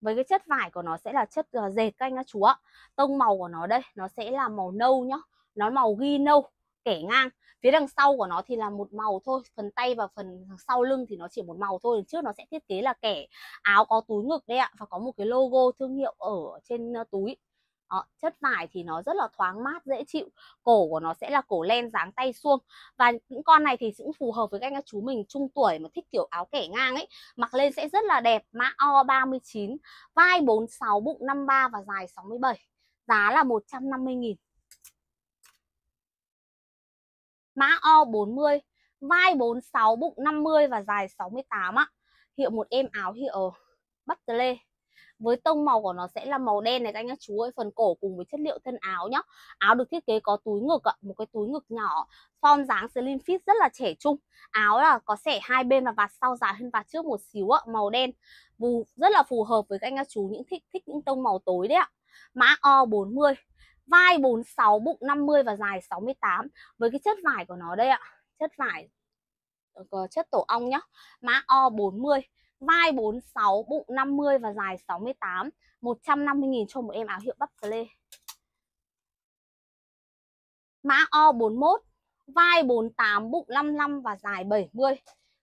với cái chất vải của nó sẽ là chất ờ, dệt các anh các chú ạ tông màu của nó đây nó sẽ là màu nâu nhá nó màu ghi nâu kẻ ngang phía đằng sau của nó thì là một màu thôi phần tay và phần sau lưng thì nó chỉ một màu thôi trước nó sẽ thiết kế là kẻ áo có túi ngực đây ạ và có một cái logo thương hiệu ở trên ờ, túi đó, chất vải thì nó rất là thoáng mát dễ chịu cổ của nó sẽ là cổ len dáng tay suông và những con này thì cũng phù hợp với các anh các chú mình trung tuổi mà thích kiểu áo kẻ ngang ấy mặc lên sẽ rất là đẹp mã o 39 vai 46 bụng 53 và dài 67 giá là 150 nghìn mã o 40 vai 46 bụng 50 và dài 68 ạ hiệu một em áo hiệu bắt lê với tông màu của nó sẽ là màu đen này các anh các chú ơi phần cổ cùng với chất liệu thân áo nhá áo được thiết kế có túi ngực ạ một cái túi ngực nhỏ form dáng slim fit rất là trẻ trung áo là có xẻ hai bên và vạt sau dài hơn vạt trước một xíu ạ màu đen Vù, rất là phù hợp với các anh các chú những thích thích những tông màu tối đấy ạ mã o 40 vai 46 bụng 50 và dài 68 với cái chất vải của nó đây ạ chất vải ờ, chất tổ ong nhá mã o 40 vai 46, bụng 50 và dài 68, 150.000 cho một em áo hiệu bắp lê. Mã O41, vai 48, bụng 55 và dài 70.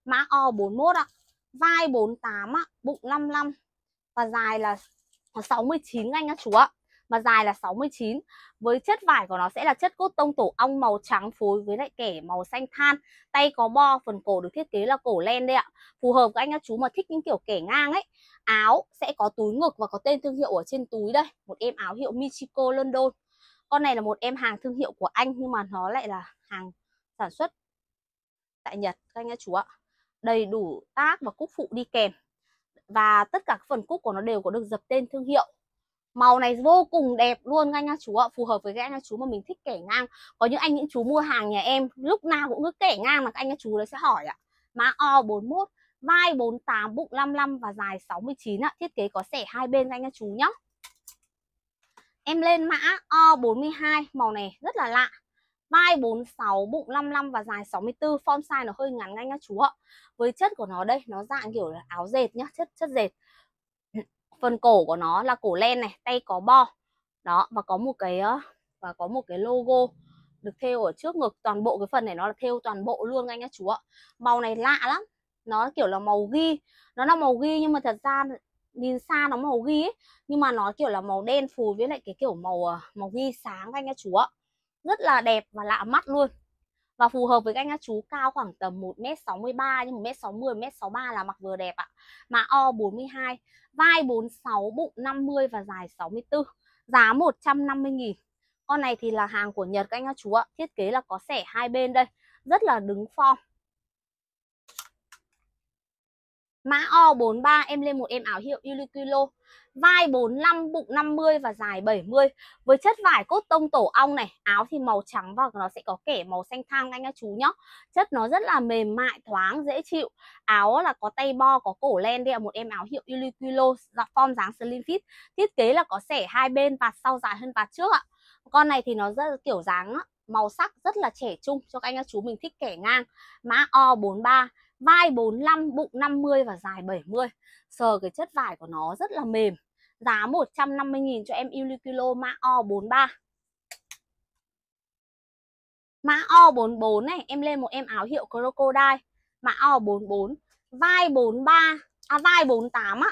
Mã O41 ạ. Vai 48 ạ, bụng 55 và dài là 69 anh các chú ạ mà dài là 69 với chất vải của nó sẽ là chất cốt tông tổ ong màu trắng phối với lại kẻ màu xanh than tay có bo phần cổ được thiết kế là cổ len đây ạ phù hợp các anh các chú mà thích những kiểu kẻ ngang ấy áo sẽ có túi ngực và có tên thương hiệu ở trên túi đây một em áo hiệu Michiko London con này là một em hàng thương hiệu của anh nhưng mà nó lại là hàng sản xuất tại Nhật các anh các chú ạ đầy đủ tác và cúc phụ đi kèm và tất cả các phần cúc của nó đều có được dập tên thương hiệu Màu này vô cùng đẹp luôn các anh các chú ạ Phù hợp với các anh các chú mà mình thích kẻ ngang Có những anh những chú mua hàng nhà em Lúc nào cũng cứ kẻ ngang mà các anh các chú đấy sẽ hỏi ạ Má O41 Vai 48, bụng 55 và dài 69 ạ Thiết kế có sẻ hai bên các anh các chú nhá Em lên mã O42 Màu này rất là lạ Vai 46, bụng 55 và dài 64 Form size nó hơi ngắn anh các chú ạ Với chất của nó đây Nó dạng kiểu là áo dệt nhá Chất chất dệt phần cổ của nó là cổ len này tay có bo đó và có một cái và có một cái logo được thêu ở trước ngực toàn bộ cái phần này nó là thêu toàn bộ luôn anh nhá chú ạ màu này lạ lắm nó kiểu là màu ghi nó là màu ghi nhưng mà thật ra nhìn xa nó màu ghi ấy. nhưng mà nó kiểu là màu đen phù với lại cái kiểu màu ờ, màu ghi sáng anh nhá chú ạ rất là đẹp và lạ mắt luôn và phù hợp với các anh các chú cao khoảng tầm 1m63 nhưng 1m60, 1m63 là mặc vừa đẹp ạ. Mã O 42, vai 46, bụng 50 và dài 64. Giá 150 000 Con này thì là hàng của Nhật các anh các chú ạ. Thiết kế là có xẻ hai bên đây, rất là đứng form. Mã O43 em lên một em áo hiệu Uniqlo Vai 45, bụng 50 và dài 70 Với chất vải cốt tông tổ ong này Áo thì màu trắng và nó sẽ có kẻ màu xanh thang anh các chú nhá Chất nó rất là mềm mại, thoáng, dễ chịu Áo là có tay bo, có cổ len Đây là một em áo hiệu Uniqlo dạ, Form dáng slim fit Thiết kế là có sẻ hai bên và sau dài hơn vạt trước ạ Con này thì nó rất là kiểu dáng màu sắc rất là trẻ trung cho các anh các chú mình thích kẻ ngang Mã O43 vai 45, bụng 50 và dài 70. Sờ cái chất vải của nó rất là mềm. Giá 150.000 cho em Uniqlo mã O43. Mã O44 này, em lên một em áo hiệu Crocodile. Mã O44, vai 43, à vai 48 á.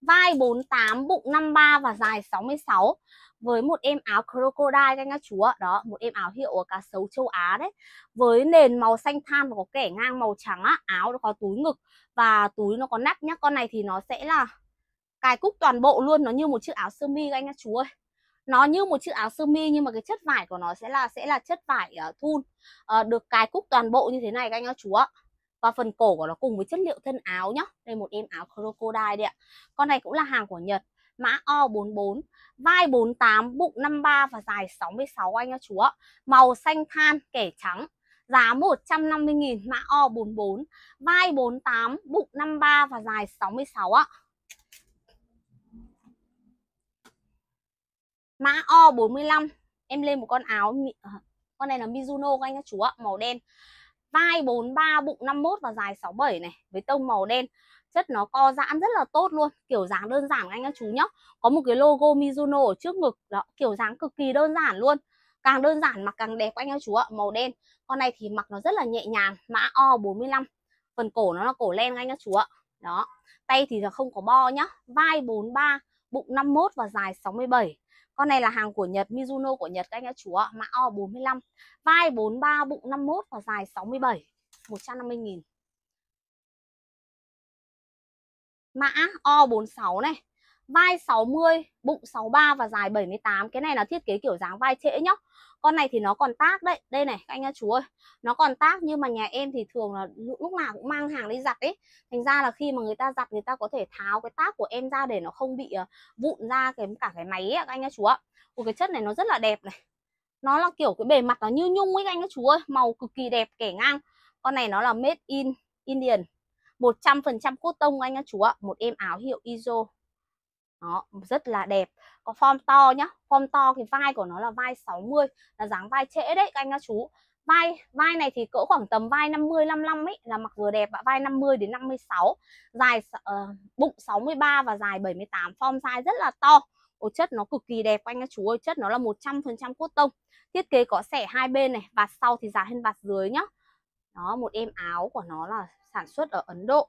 Vai 48, bụng 53 và dài 66 với một em áo crocodile các anh các chú ạ đó một em áo hiệu cá sấu châu Á đấy với nền màu xanh than và có kẻ ngang màu trắng á áo nó có túi ngực và túi nó có nắp nhá con này thì nó sẽ là cài cúc toàn bộ luôn nó như một chiếc áo sơ mi các anh các chú ơi nó như một chiếc áo sơ mi nhưng mà cái chất vải của nó sẽ là sẽ là chất vải uh, thun uh, được cài cúc toàn bộ như thế này các anh các chú ạ và phần cổ của nó cùng với chất liệu thân áo nhá đây một em áo crocodile đấy ạ con này cũng là hàng của nhật mã O44, vai 48, bụng 53 và dài 66 anh các chú ạ. Màu xanh than kẻ trắng. Giá 150.000 mã O44, vai 48, bụng 53 và dài 66 ạ. Mã O45, em lên một con áo ờ, con này là Mizuno các anh các chú ạ, màu đen. Vai 43, bụng 51 và dài 67 này với tông màu đen chất nó co giãn rất là tốt luôn kiểu dáng đơn giản anh các chú nhá có một cái logo Mizuno ở trước ngực đó kiểu dáng cực kỳ đơn giản luôn càng đơn giản mặc càng đẹp anh các chú ạ màu đen con này thì mặc nó rất là nhẹ nhàng mã O 45 phần cổ nó là cổ len anh các chú ạ đó tay thì là không có bo nhá vai 43 bụng 51 và dài 67 con này là hàng của Nhật Mizuno của Nhật anh các chú ạ mã O 45 vai 43 bụng 51 và dài 67 150 000 mã O46 này vai 60, bụng 63 và dài 78. Cái này là thiết kế kiểu dáng vai trễ nhá. Con này thì nó còn tác đấy. Đây này anh ơi chú ơi. Nó còn tác nhưng mà nhà em thì thường là lúc nào cũng mang hàng đi giặt ấy. Thành ra là khi mà người ta giặt người ta có thể tháo cái tác của em ra để nó không bị ờ, vụn ra cái cả cái máy ấy anh ơi chú ạ. Ủa cái chất này nó rất là đẹp này. Nó là kiểu cái bề mặt nó như nhung ấy anh ơi chú ơi, màu cực kỳ đẹp kẻ ngang. Con này nó là made in Indian 100% cốt tông anh các chú ạ một em áo hiệu ISO đó, rất là đẹp có form to nhá form to thì vai của nó là vai 60 là dáng vai trễ đấy các anh các chú vai vai này thì cỡ khoảng tầm vai 50 55 ấy là mặc vừa đẹp ạ vai 50 đến 56 dài uh, bụng 63 và dài 78 form size rất là to Ô, chất nó cực kỳ đẹp anh các chú ơi chất nó là 100% cốt tông thiết kế có sẻ hai bên này vạt sau thì dài hơn vạt dưới nhá đó một em áo của nó là sản xuất ở Ấn Độ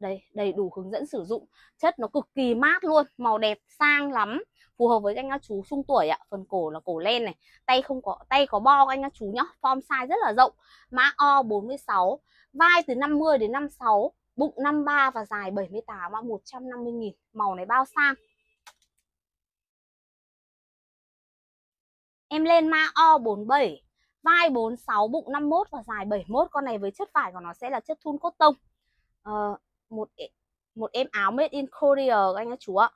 đây đầy đủ hướng dẫn sử dụng chất nó cực kỳ mát luôn màu đẹp sang lắm phù hợp với anh các chú trung tuổi ạ phần cổ là cổ len này tay không có tay có bo anh các chú nhá form size rất là rộng mã o 46 vai từ 50 đến 56 bụng 53 và dài 78 ạ 150 nghìn màu này bao sang em lên mã o 47 vai 46 bụng 51 và dài 71 con này với chất vải của nó sẽ là chất thun cốt tông à, một một em áo made in Korea anh các chú ạ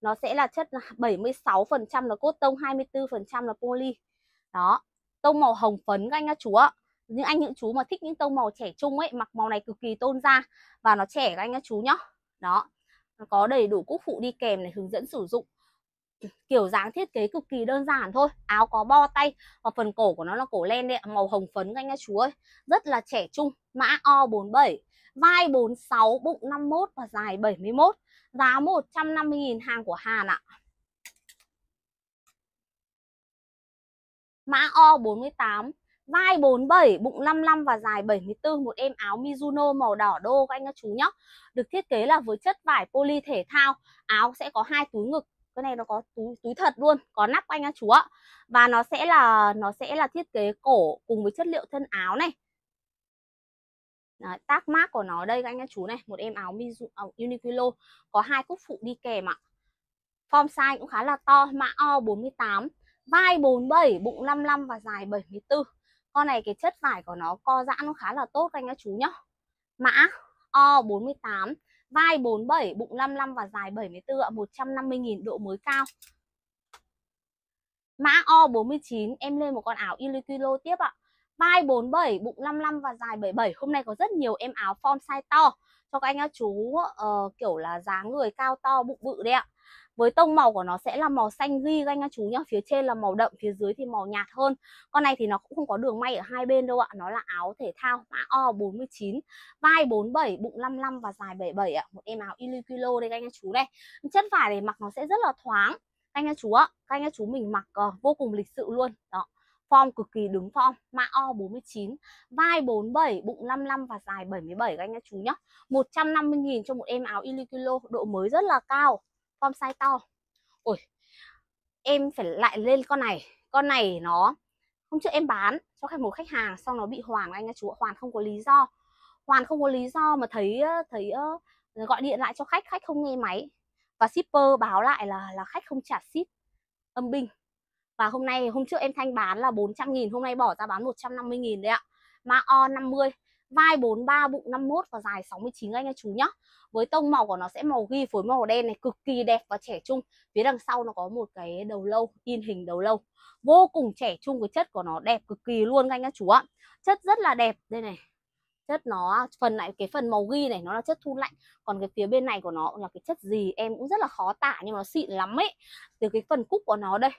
nó sẽ là chất 76% là cốt tông 24% là poly đó tông màu hồng phấn các anh các chú ạ những anh những chú mà thích những tông màu trẻ trung ấy mặc màu này cực kỳ tôn da và nó trẻ các anh các chú nhá đó nó có đầy đủ cúc phụ đi kèm này hướng dẫn sử dụng kiểu dáng thiết kế cực kỳ đơn giản thôi áo có bo tay và phần cổ của nó là cổ len đấy màu hồng phấn các anh các chú ơi rất là trẻ trung mã o 47 vai 46 bụng 51 và dài 71 giá 150.000 hàng của Hàn ạ mã o 48 vai 47, bụng 55 và dài 74, một em áo Mizuno màu đỏ đô các anh các chú nhé. Được thiết kế là với chất vải poly thể thao, áo sẽ có hai túi ngực cái này nó có túi túi thật luôn có nắp anh á chú ạ và nó sẽ là nó sẽ là thiết kế cổ cùng với chất liệu thân áo này Đấy, tác mác của nó đây các anh chú này một em áo Mizu, uh, à, Uniqlo có hai cúc phụ đi kèm ạ form size cũng khá là to mã o 48 vai 47 bụng 55 và dài 74 con này cái chất vải của nó co giãn nó khá là tốt các anh chú nhá mã o 48 vai 47, bụng 55 và dài 74 ạ, 150.000 độ mới cao. Mã O49 em lên một con áo Ilikilo tiếp ạ. Vai 47, bụng 55 và dài 77. Hôm nay có rất nhiều em áo form size to cho các anh các chú uh, kiểu là dáng người cao to bụng bự đấy ạ với tông màu của nó sẽ là màu xanh ghi các anh các chú nhá phía trên là màu đậm phía dưới thì màu nhạt hơn con này thì nó cũng không có đường may ở hai bên đâu ạ nó là áo thể thao mã o 49 vai 47 bụng 55 và dài 77 ạ một em áo ilikilo đây các anh các chú đây chất vải để mặc nó sẽ rất là thoáng các anh các chú ạ các anh các chú mình mặc uh, vô cùng lịch sự luôn đó form cực kỳ đứng form, mã O 49, vai 47, bụng 55 và dài 77 các anh các chú nhá. 150 000 cho một em áo Ilikilo, độ mới rất là cao form size to ôi em phải lại lên con này con này nó hôm trước em bán cho khách một khách hàng xong nó bị hoàn anh chú hoàn không có lý do hoàn không có lý do mà thấy thấy gọi điện lại cho khách khách không nghe máy và shipper báo lại là là khách không trả ship âm binh và hôm nay hôm trước em thanh bán là 400 nghìn hôm nay bỏ ra bán 150 nghìn đấy ạ ma o 50 vai 43 bụng 51 và dài 69 anh em chú nhá với tông màu của nó sẽ màu ghi phối màu đen này cực kỳ đẹp và trẻ trung phía đằng sau nó có một cái đầu lâu in hình đầu lâu vô cùng trẻ trung cái chất của nó đẹp cực kỳ luôn anh em chú ạ chất rất là đẹp đây này chất nó phần lại cái phần màu ghi này nó là chất thu lạnh còn cái phía bên này của nó là cái chất gì em cũng rất là khó tả nhưng mà nó xịn lắm ấy từ cái phần cúc của nó đây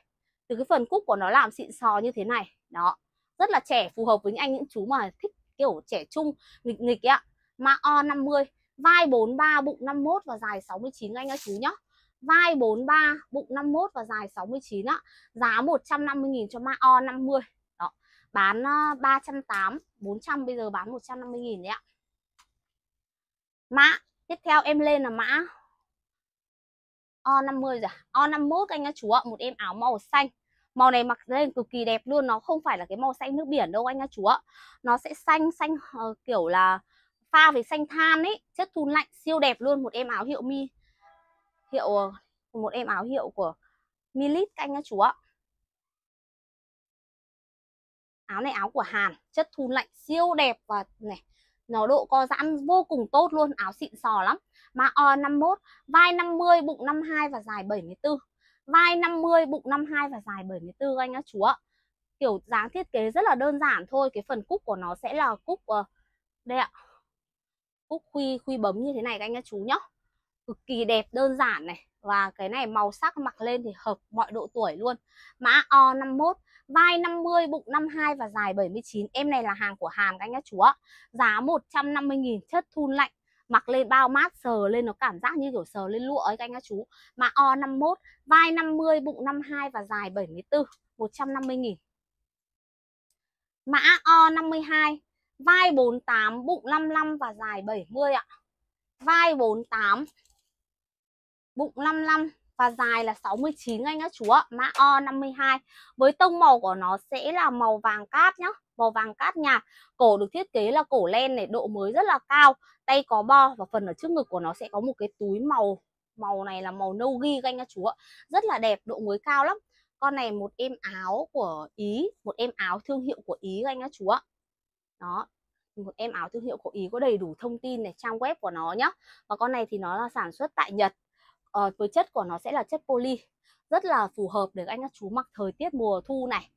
từ cái phần cúc của nó làm xịn sò như thế này đó rất là trẻ phù hợp với những anh những chú mà thích kiểu trẻ trung nghịch nghịch ấy ạ mà o 50 vai 43 bụng 51 và dài 69 anh các chú nhá vai 43 bụng 51 và dài 69 á giá 150.000 cho mã o 50 đó bán 308 ờ, 400 bây giờ bán 150.000 đấy ạ mã tiếp theo em lên là mã O50 rồi O51 anh các chú ạ Một em áo màu xanh màu này mặc lên cực kỳ đẹp luôn nó không phải là cái màu xanh nước biển đâu anh các chú ạ nó sẽ xanh xanh uh, kiểu là pha với xanh than ấy chất thun lạnh siêu đẹp luôn một em áo hiệu mi hiệu ờ, một em áo hiệu của Milit anh các chú ạ áo này áo của Hàn chất thun lạnh siêu đẹp và này nó độ co giãn vô cùng tốt luôn áo xịn sò lắm mã O51 ờ, vai 50 bụng 52 và dài 74 vai 50 bụng 52 và dài 74 anh các chú ạ kiểu dáng thiết kế rất là đơn giản thôi cái phần cúc của nó sẽ là cúc uh, đây ạ cúc khuy khuy bấm như thế này các anh các chú nhá cực kỳ đẹp đơn giản này và cái này màu sắc mặc lên thì hợp mọi độ tuổi luôn mã O51 vai 50 bụng 52 và dài 79 em này là hàng của Hàn các anh các chú ạ giá 150.000 chất thun lạnh mặc lên bao mát sờ lên nó cảm giác như kiểu sờ lên lụa ấy các anh các chú mà o 51 vai 50 bụng 52 và dài 74 150 nghìn mã o 52 vai 48 bụng 55 và dài 70 ạ vai 48 bụng 55 và dài là 69 anh các chú ạ mã o 52 với tông màu của nó sẽ là màu vàng cáp nhá màu vàng cát nhạt cổ được thiết kế là cổ len này độ mới rất là cao tay có bo và phần ở trước ngực của nó sẽ có một cái túi màu màu này là màu nâu ghi các anh chú ạ rất là đẹp độ mới cao lắm con này một em áo của ý một em áo thương hiệu của ý các anh các chú ạ đó một em áo thương hiệu của ý có đầy đủ thông tin này trang web của nó nhá và con này thì nó là sản xuất tại nhật ờ, với chất của nó sẽ là chất poly rất là phù hợp để các anh các chú mặc thời tiết mùa thu này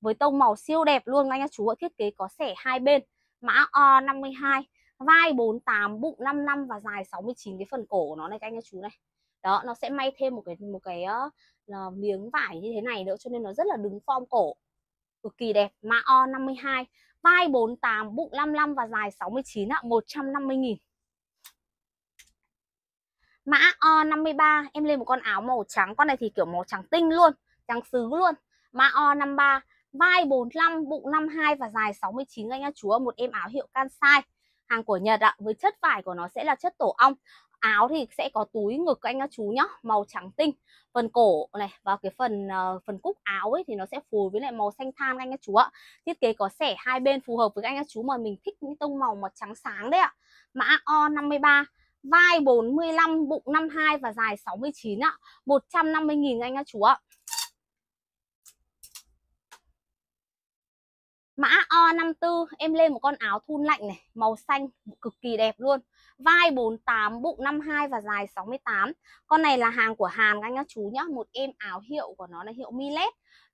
với tông màu siêu đẹp luôn anh các chú ạ thiết kế có sẻ hai bên mã o 52 vai 48 bụng 55 và dài 69 cái phần cổ của nó này các anh các chú này đó nó sẽ may thêm một cái một cái uh, miếng vải như thế này nữa cho nên nó rất là đứng form cổ cực kỳ đẹp mã o 52 vai 48 bụng 55 và dài 69 ạ 150 nghìn mã o 53 em lên một con áo màu trắng con này thì kiểu màu trắng tinh luôn trắng sứ luôn mã o 53 vai 45, bụng 52 và dài 69 anh em chú ở một em áo hiệu Kansai. Hàng của Nhật ạ, với chất vải của nó sẽ là chất tổ ong. Áo thì sẽ có túi ngực anh các chú nhá, màu trắng tinh. Phần cổ này và cái phần uh, phần cúc áo ấy thì nó sẽ phù với lại màu xanh than anh các chú ạ. Thiết kế có xẻ hai bên phù hợp với anh các chú mà mình thích những tông màu mà trắng sáng đấy ạ. Mã O53 vai 45, bụng 52 và dài 69 ạ. 150 000 anh các chú ạ. Mã O54 em lên một con áo thun lạnh này Màu xanh cực kỳ đẹp luôn Vai 48, bụng 52 và dài 68 Con này là hàng của Hàn các anh chú nhá Một em áo hiệu của nó là hiệu Millet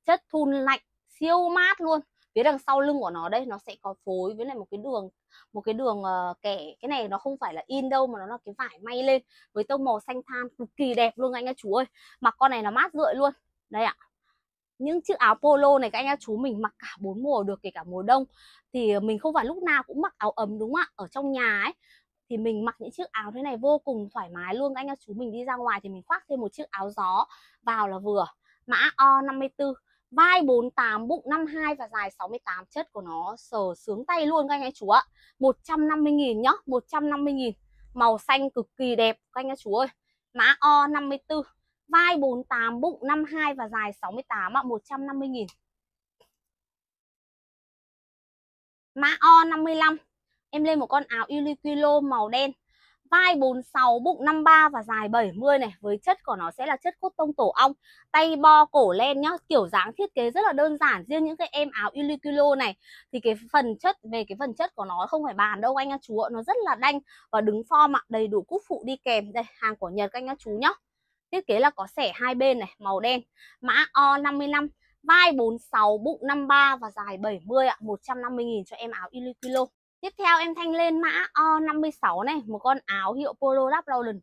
Chất thun lạnh siêu mát luôn phía đằng sau lưng của nó đây nó sẽ có phối với lại một cái đường một cái đường uh, kẻ cái này nó không phải là in đâu mà nó là cái vải may lên với tông màu xanh than cực kỳ đẹp luôn anh các chú ơi mặc con này nó mát rượi luôn đây ạ những chiếc áo polo này các anh các chú mình mặc cả bốn mùa được kể cả mùa đông thì ờ, mình không phải lúc nào cũng mặc áo ấm đúng không ạ ở trong nhà ấy thì mình mặc những chiếc áo thế này vô cùng thoải mái luôn các anh các chú mình đi ra ngoài thì mình khoác thêm một chiếc áo gió vào là vừa mã O 54 vai 48, bụng 52 và dài 68 chất của nó sờ sướng tay luôn các anh chú ạ 150.000 nhá 150.000 màu xanh cực kỳ đẹp các anh chú ơi mã O 54 vai 48 bụng 52 và dài 68 ạ 150 000 Mã O 55 Em lên một con áo Uniqlo màu đen Vai 46, bụng 53 và dài 70 này Với chất của nó sẽ là chất cốt tông tổ ong Tay bo cổ len nhá Kiểu dáng thiết kế rất là đơn giản Riêng những cái em áo Uniqlo này Thì cái phần chất về cái phần chất của nó không phải bàn đâu anh em chú ạ Nó rất là đanh và đứng form ạ Đầy đủ cúc phụ đi kèm Đây hàng của Nhật các anh em chú nhá Thiết kế là có sẻ hai bên này, màu đen. Mã O55, vai 46, bụng 53 và dài 70 ạ, 150 000 cho em áo Uniqlo. Tiếp theo em thanh lên mã O56 này, một con áo hiệu Polo Rap Roland.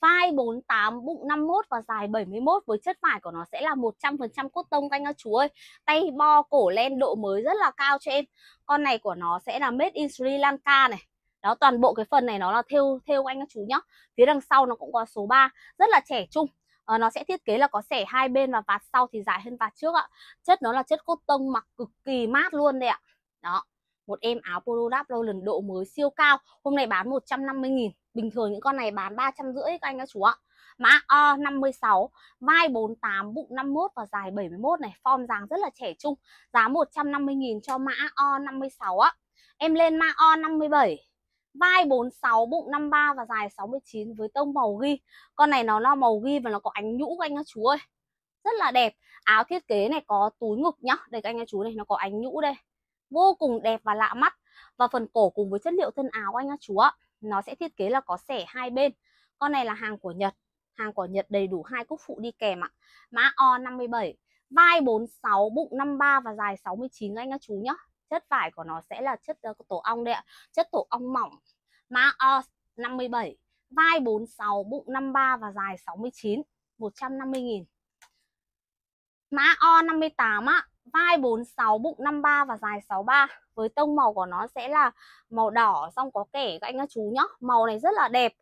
Vai 48, bụng 51 và dài 71 với chất vải của nó sẽ là 100% cốt tông canh các chú ơi. Tay bo cổ len độ mới rất là cao cho em. Con này của nó sẽ là made in Sri Lanka này đó toàn bộ cái phần này nó là theo theo anh các chú nhá phía đằng sau nó cũng có số 3 rất là trẻ trung à, nó sẽ thiết kế là có sẻ hai bên và vạt sau thì dài hơn vạt trước ạ chất nó là chất cốt tông mặc cực kỳ mát luôn đấy ạ đó một em áo polo đáp lâu lần độ mới siêu cao hôm nay bán 150 nghìn bình thường những con này bán ba trăm rưỡi các anh các chú ạ mã O 56 vai 48 bụng 51 và dài 71 này form dáng rất là trẻ trung giá 150.000 cho mã O 56 ạ em lên mã O 57 vai 46, bụng 53 và dài 69 với tông màu ghi. Con này nó là màu ghi và nó có ánh nhũ các anh các chú ơi. Rất là đẹp. Áo thiết kế này có túi ngực nhá. Đây các anh các chú này, nó có ánh nhũ đây. Vô cùng đẹp và lạ mắt. Và phần cổ cùng với chất liệu thân áo anh các chú ạ. Nó sẽ thiết kế là có xẻ hai bên. Con này là hàng của Nhật. Hàng của Nhật đầy đủ hai cúc phụ đi kèm ạ. Mã O57. Vai 46, bụng 53 và dài 69 các anh các chú nhá chất vải của nó sẽ là chất uh, tổ ong đấy ạ chất tổ ong mỏng mã o 57 vai 46 bụng 53 và dài 69 150.000 mã o 58 á vai 46 bụng 53 và dài 63 với tông màu của nó sẽ là màu đỏ xong có kẻ các anh các chú nhá màu này rất là đẹp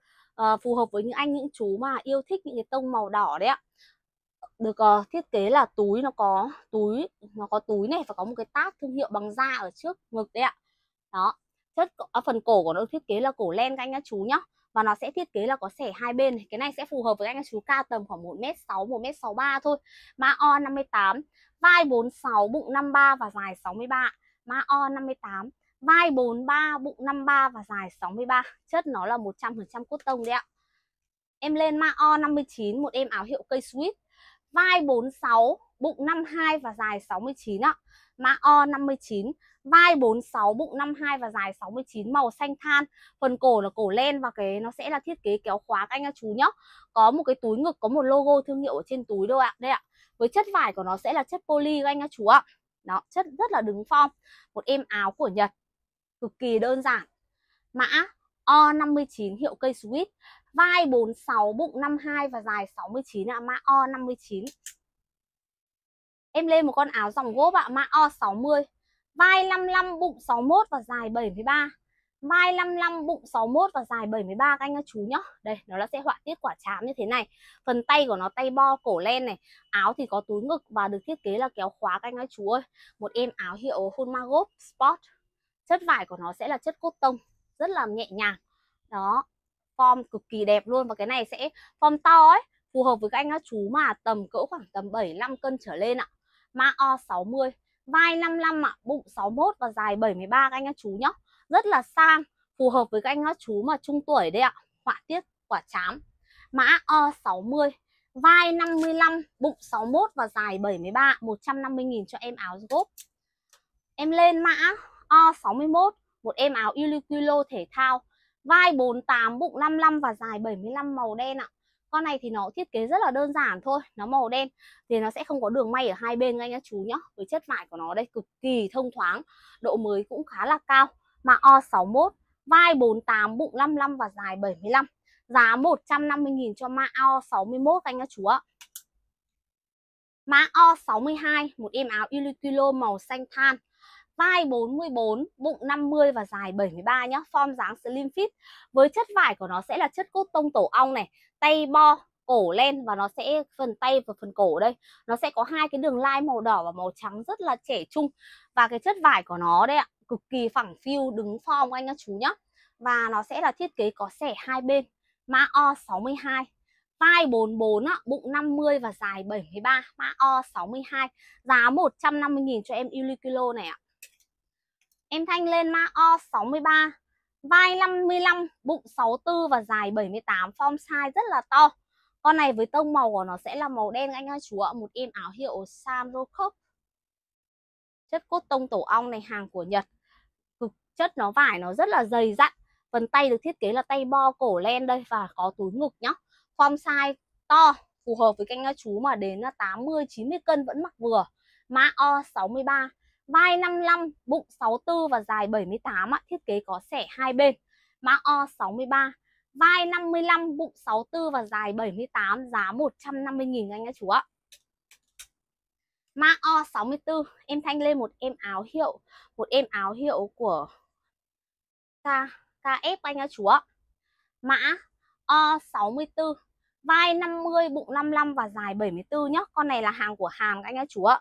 uh, phù hợp với những anh những chú mà yêu thích những cái tông màu đỏ đấy ạ được uh, thiết kế là túi nó có túi nó có túi này và có một cái tag thương hiệu bằng da ở trước ngực đấy ạ đó chất à, phần cổ của nó được thiết kế là cổ len các anh các chú nhá và nó sẽ thiết kế là có sẻ hai bên cái này sẽ phù hợp với các anh các chú ca tầm khoảng 1m6 1m63 thôi ma o 58 vai 46 bụng 53 và dài 63 ma o 58 vai 43 bụng 53 và dài 63 chất nó là 100% cốt tông đấy ạ em lên ma o 59 một em áo hiệu cây sweet vai 46, bụng 52 và dài 69 ạ. Mã O 59, vai 46, bụng 52 và dài 69 màu xanh than. Phần cổ là cổ len và cái nó sẽ là thiết kế kéo khóa các anh các chú nhá. Có một cái túi ngực có một logo thương hiệu ở trên túi đâu ạ. Đây ạ. Với chất vải của nó sẽ là chất poly các anh các chú ạ. Đó, chất rất là đứng form. Một em áo của Nhật cực kỳ đơn giản. Mã O59 hiệu cây Swiss vai 46 bụng 52 và dài 69 ạ à, mã O 59 em lên một con áo dòng gốp ạ à, mã O 60 vai 55 bụng 61 và dài 73 vai 55 bụng 61 và dài 73 các anh các chú nhá đây nó sẽ họa tiết quả chám như thế này phần tay của nó tay bo cổ len này áo thì có túi ngực và được thiết kế là kéo khóa các anh các chú ơi một em áo hiệu Hunma Sport chất vải của nó sẽ là chất cốt tông rất là nhẹ nhàng đó form cực kỳ đẹp luôn và cái này sẽ form to ấy phù hợp với các anh các chú mà tầm cỡ khoảng tầm 75 cân trở lên ạ mã O60 vai 55 ạ bụng 61 và dài 73 các anh các chú nhá rất là sang phù hợp với các anh các chú mà trung tuổi đấy ạ họa tiết quả chám mã O60 vai 55 bụng 61 và dài 73 150.000 cho em áo gốp em lên mã O61 một em áo Uniqlo thể thao vai 48 bụng 55 và dài 75 màu đen ạ con này thì nó thiết kế rất là đơn giản thôi nó màu đen thì nó sẽ không có đường may ở hai bên anh các chú nhá với chất vải của nó đây cực kỳ thông thoáng độ mới cũng khá là cao mã O61 vai 48 bụng 55 và dài 75 giá 150.000 cho mã O61 anh các chú ạ mã O62 một em áo Uniqlo màu xanh than vai 44, bụng 50 và dài 73 nhá, form dáng slim fit. Với chất vải của nó sẽ là chất cốt tông tổ ong này, tay bo, cổ len và nó sẽ phần tay và phần cổ đây nó sẽ có hai cái đường lai màu đỏ và màu trắng rất là trẻ trung và cái chất vải của nó đây ạ cực kỳ phẳng phiu đứng form anh các chú nhá và nó sẽ là thiết kế có sẻ hai bên mã o 62 vai 44 á, bụng 50 và dài 73 mã o 62 giá 150.000 cho em Uniqlo này ạ Em Thanh lên mã O 63 Vai 55, bụng 64 và dài 78 Form size rất là to Con này với tông màu của nó sẽ là màu đen anh ơi chú ạ Một em áo hiệu Sam Rokup Chất cốt tông tổ ong này hàng của Nhật Cực chất nó vải nó rất là dày dặn Phần tay được thiết kế là tay bo cổ len đây Và có túi ngực nhá Form size to phù hợp với canh chú mà đến 80-90 cân vẫn mặc vừa Mã O63 vai 55, bụng 64 và dài 78 ạ, thiết kế có xẻ hai bên. Mã O 63, vai 55, bụng 64 và dài 78, giá 150 000 anh các chú ạ. Mã O 64, em thanh lên một em áo hiệu, một em áo hiệu của K KF anh các chú ạ. Mã O 64, vai 50, bụng 55 và dài 74 nhá. Con này là hàng của Hàn các anh các chú ạ.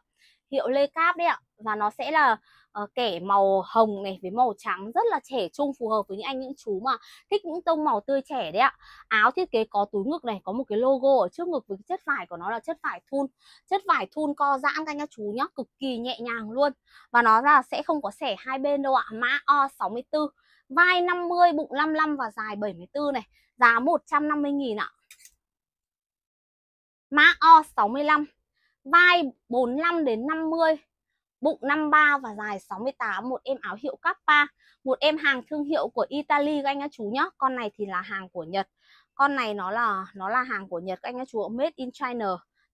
Hiệu Lê Cáp đấy ạ và nó sẽ là uh, kẻ màu hồng này với màu trắng rất là trẻ trung phù hợp với những anh những chú mà thích những tông màu tươi trẻ đấy ạ áo thiết kế có túi ngực này có một cái logo ở trước ngực với chất vải của nó là chất vải thun chất vải thun co giãn các anh chú nhá cực kỳ nhẹ nhàng luôn và nó là sẽ không có xẻ hai bên đâu ạ mã o 64 vai 50 bụng 55 và dài 74 này giá 150.000 ạ mã o 65 vai 45 đến 50 bụng 53 và dài 68, một em áo hiệu Kappa, một em hàng thương hiệu của Italy các anh các chú nhá. Con này thì là hàng của Nhật. Con này nó là nó là hàng của Nhật các anh các chú, made in China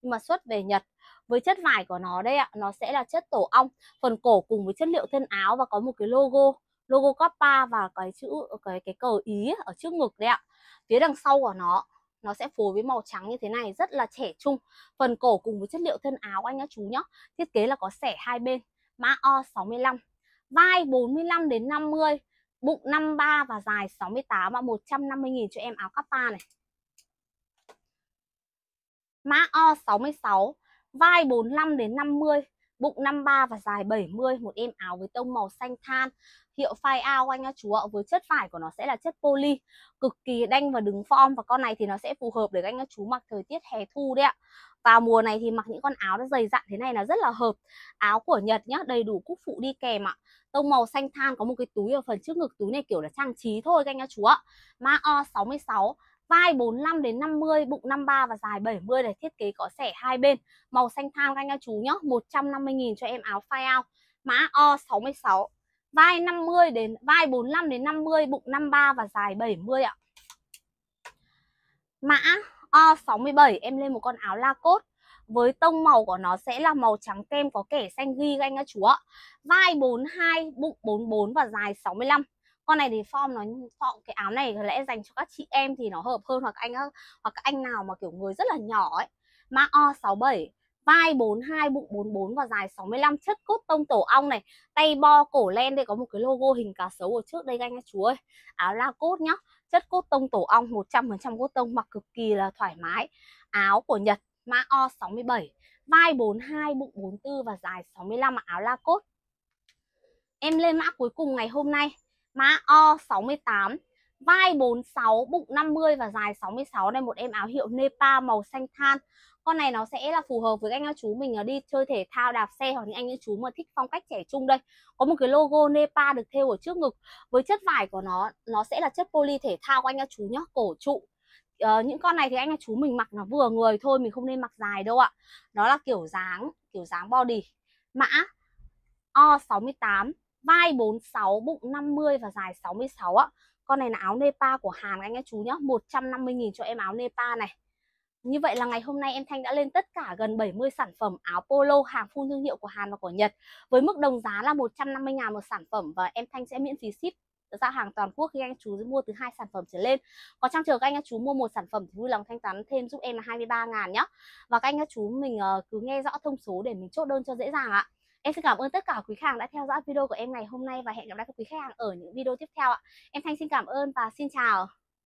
nhưng mà xuất về Nhật. Với chất vải của nó đây ạ, nó sẽ là chất tổ ong, phần cổ cùng với chất liệu thân áo và có một cái logo logo Kappa và cái chữ cái cái cờ ý ở trước ngực đấy ạ. Phía đằng sau của nó nó sẽ phối với màu trắng như thế này rất là trẻ trung phần cổ cùng với chất liệu thân áo anh nhá chú nhá thiết kế là có sẻ hai bên mã o 65 vai 45 đến 50 bụng 53 và dài 68 và 150.000 cho em áo kappa này mã o 66 vai 45 đến 50 bụng 53 và dài 70 một em áo với tông màu xanh than hiệu phai ao anh các chú ạ với chất vải của nó sẽ là chất poly cực kỳ đanh và đứng form và con này thì nó sẽ phù hợp để anh các chú mặc thời tiết hè thu đấy ạ vào mùa này thì mặc những con áo nó dày dặn thế này là rất là hợp áo của Nhật nhá đầy đủ cúc phụ đi kèm ạ tông màu xanh than có một cái túi ở phần trước ngực túi này kiểu là trang trí thôi anh các chú ạ mã O66 vai 45 đến 50, bụng 53 và dài 70 để thiết kế có sẻ hai bên. Màu xanh than các anh các chú nhá, 150 000 cho em áo file out. Mã O66. Vai 50 đến vai 45 đến 50, bụng 53 và dài 70 ạ. Mã O67 em lên một con áo la cốt với tông màu của nó sẽ là màu trắng kem có kẻ xanh ghi các anh các chú ạ. Vai 42, bụng 44 và dài 65 con này thì form nó form cái áo này có lẽ dành cho các chị em thì nó hợp hơn hoặc anh hoặc các anh nào mà kiểu người rất là nhỏ ấy mã o 67 vai 42 bụng 44 và dài 65 chất cốt tông tổ ong này tay bo cổ len đây có một cái logo hình cá sấu ở trước đây các anh chú ơi áo la cốt nhá chất cốt tông tổ ong 100% cốt tông mặc cực kỳ là thoải mái áo của Nhật mã O 67 vai 42 bụng 44 và dài 65 áo la cốt em lên mã cuối cùng ngày hôm nay mã O68 vai 46, bụng 50 và dài 66 đây một em áo hiệu Nepa màu xanh than. Con này nó sẽ là phù hợp với anh các chú mình à, đi chơi thể thao, đạp xe hoặc những anh các chú mà thích phong cách trẻ trung đây. Có một cái logo Nepa được thêu ở trước ngực. Với chất vải của nó, nó sẽ là chất poly thể thao của anh các chú nhá, cổ trụ. Ờ, những con này thì anh các chú mình mặc nó vừa người thôi, mình không nên mặc dài đâu ạ. Đó là kiểu dáng, kiểu dáng body. Mã O68 vai 46 bụng 50 và dài 66 á con này là áo nepa của Hàn anh các chú nhá 150.000 cho em áo nepa này như vậy là ngày hôm nay em Thanh đã lên tất cả gần 70 sản phẩm áo polo hàng full thương hiệu của Hàn và của Nhật với mức đồng giá là 150 ngàn một sản phẩm và em Thanh sẽ miễn phí ship giao hàng toàn quốc khi anh chú mua từ hai sản phẩm trở lên. Có trang trường các anh chú mua một sản phẩm thì vui lòng thanh toán thêm giúp em là 23 ngàn nhé. Và các anh chú mình ờ, cứ nghe rõ thông số để mình chốt đơn cho dễ dàng ạ. Em xin cảm ơn tất cả quý khách hàng đã theo dõi video của em ngày hôm nay và hẹn gặp lại các quý khách hàng ở những video tiếp theo ạ. Em Thanh xin cảm ơn và xin chào.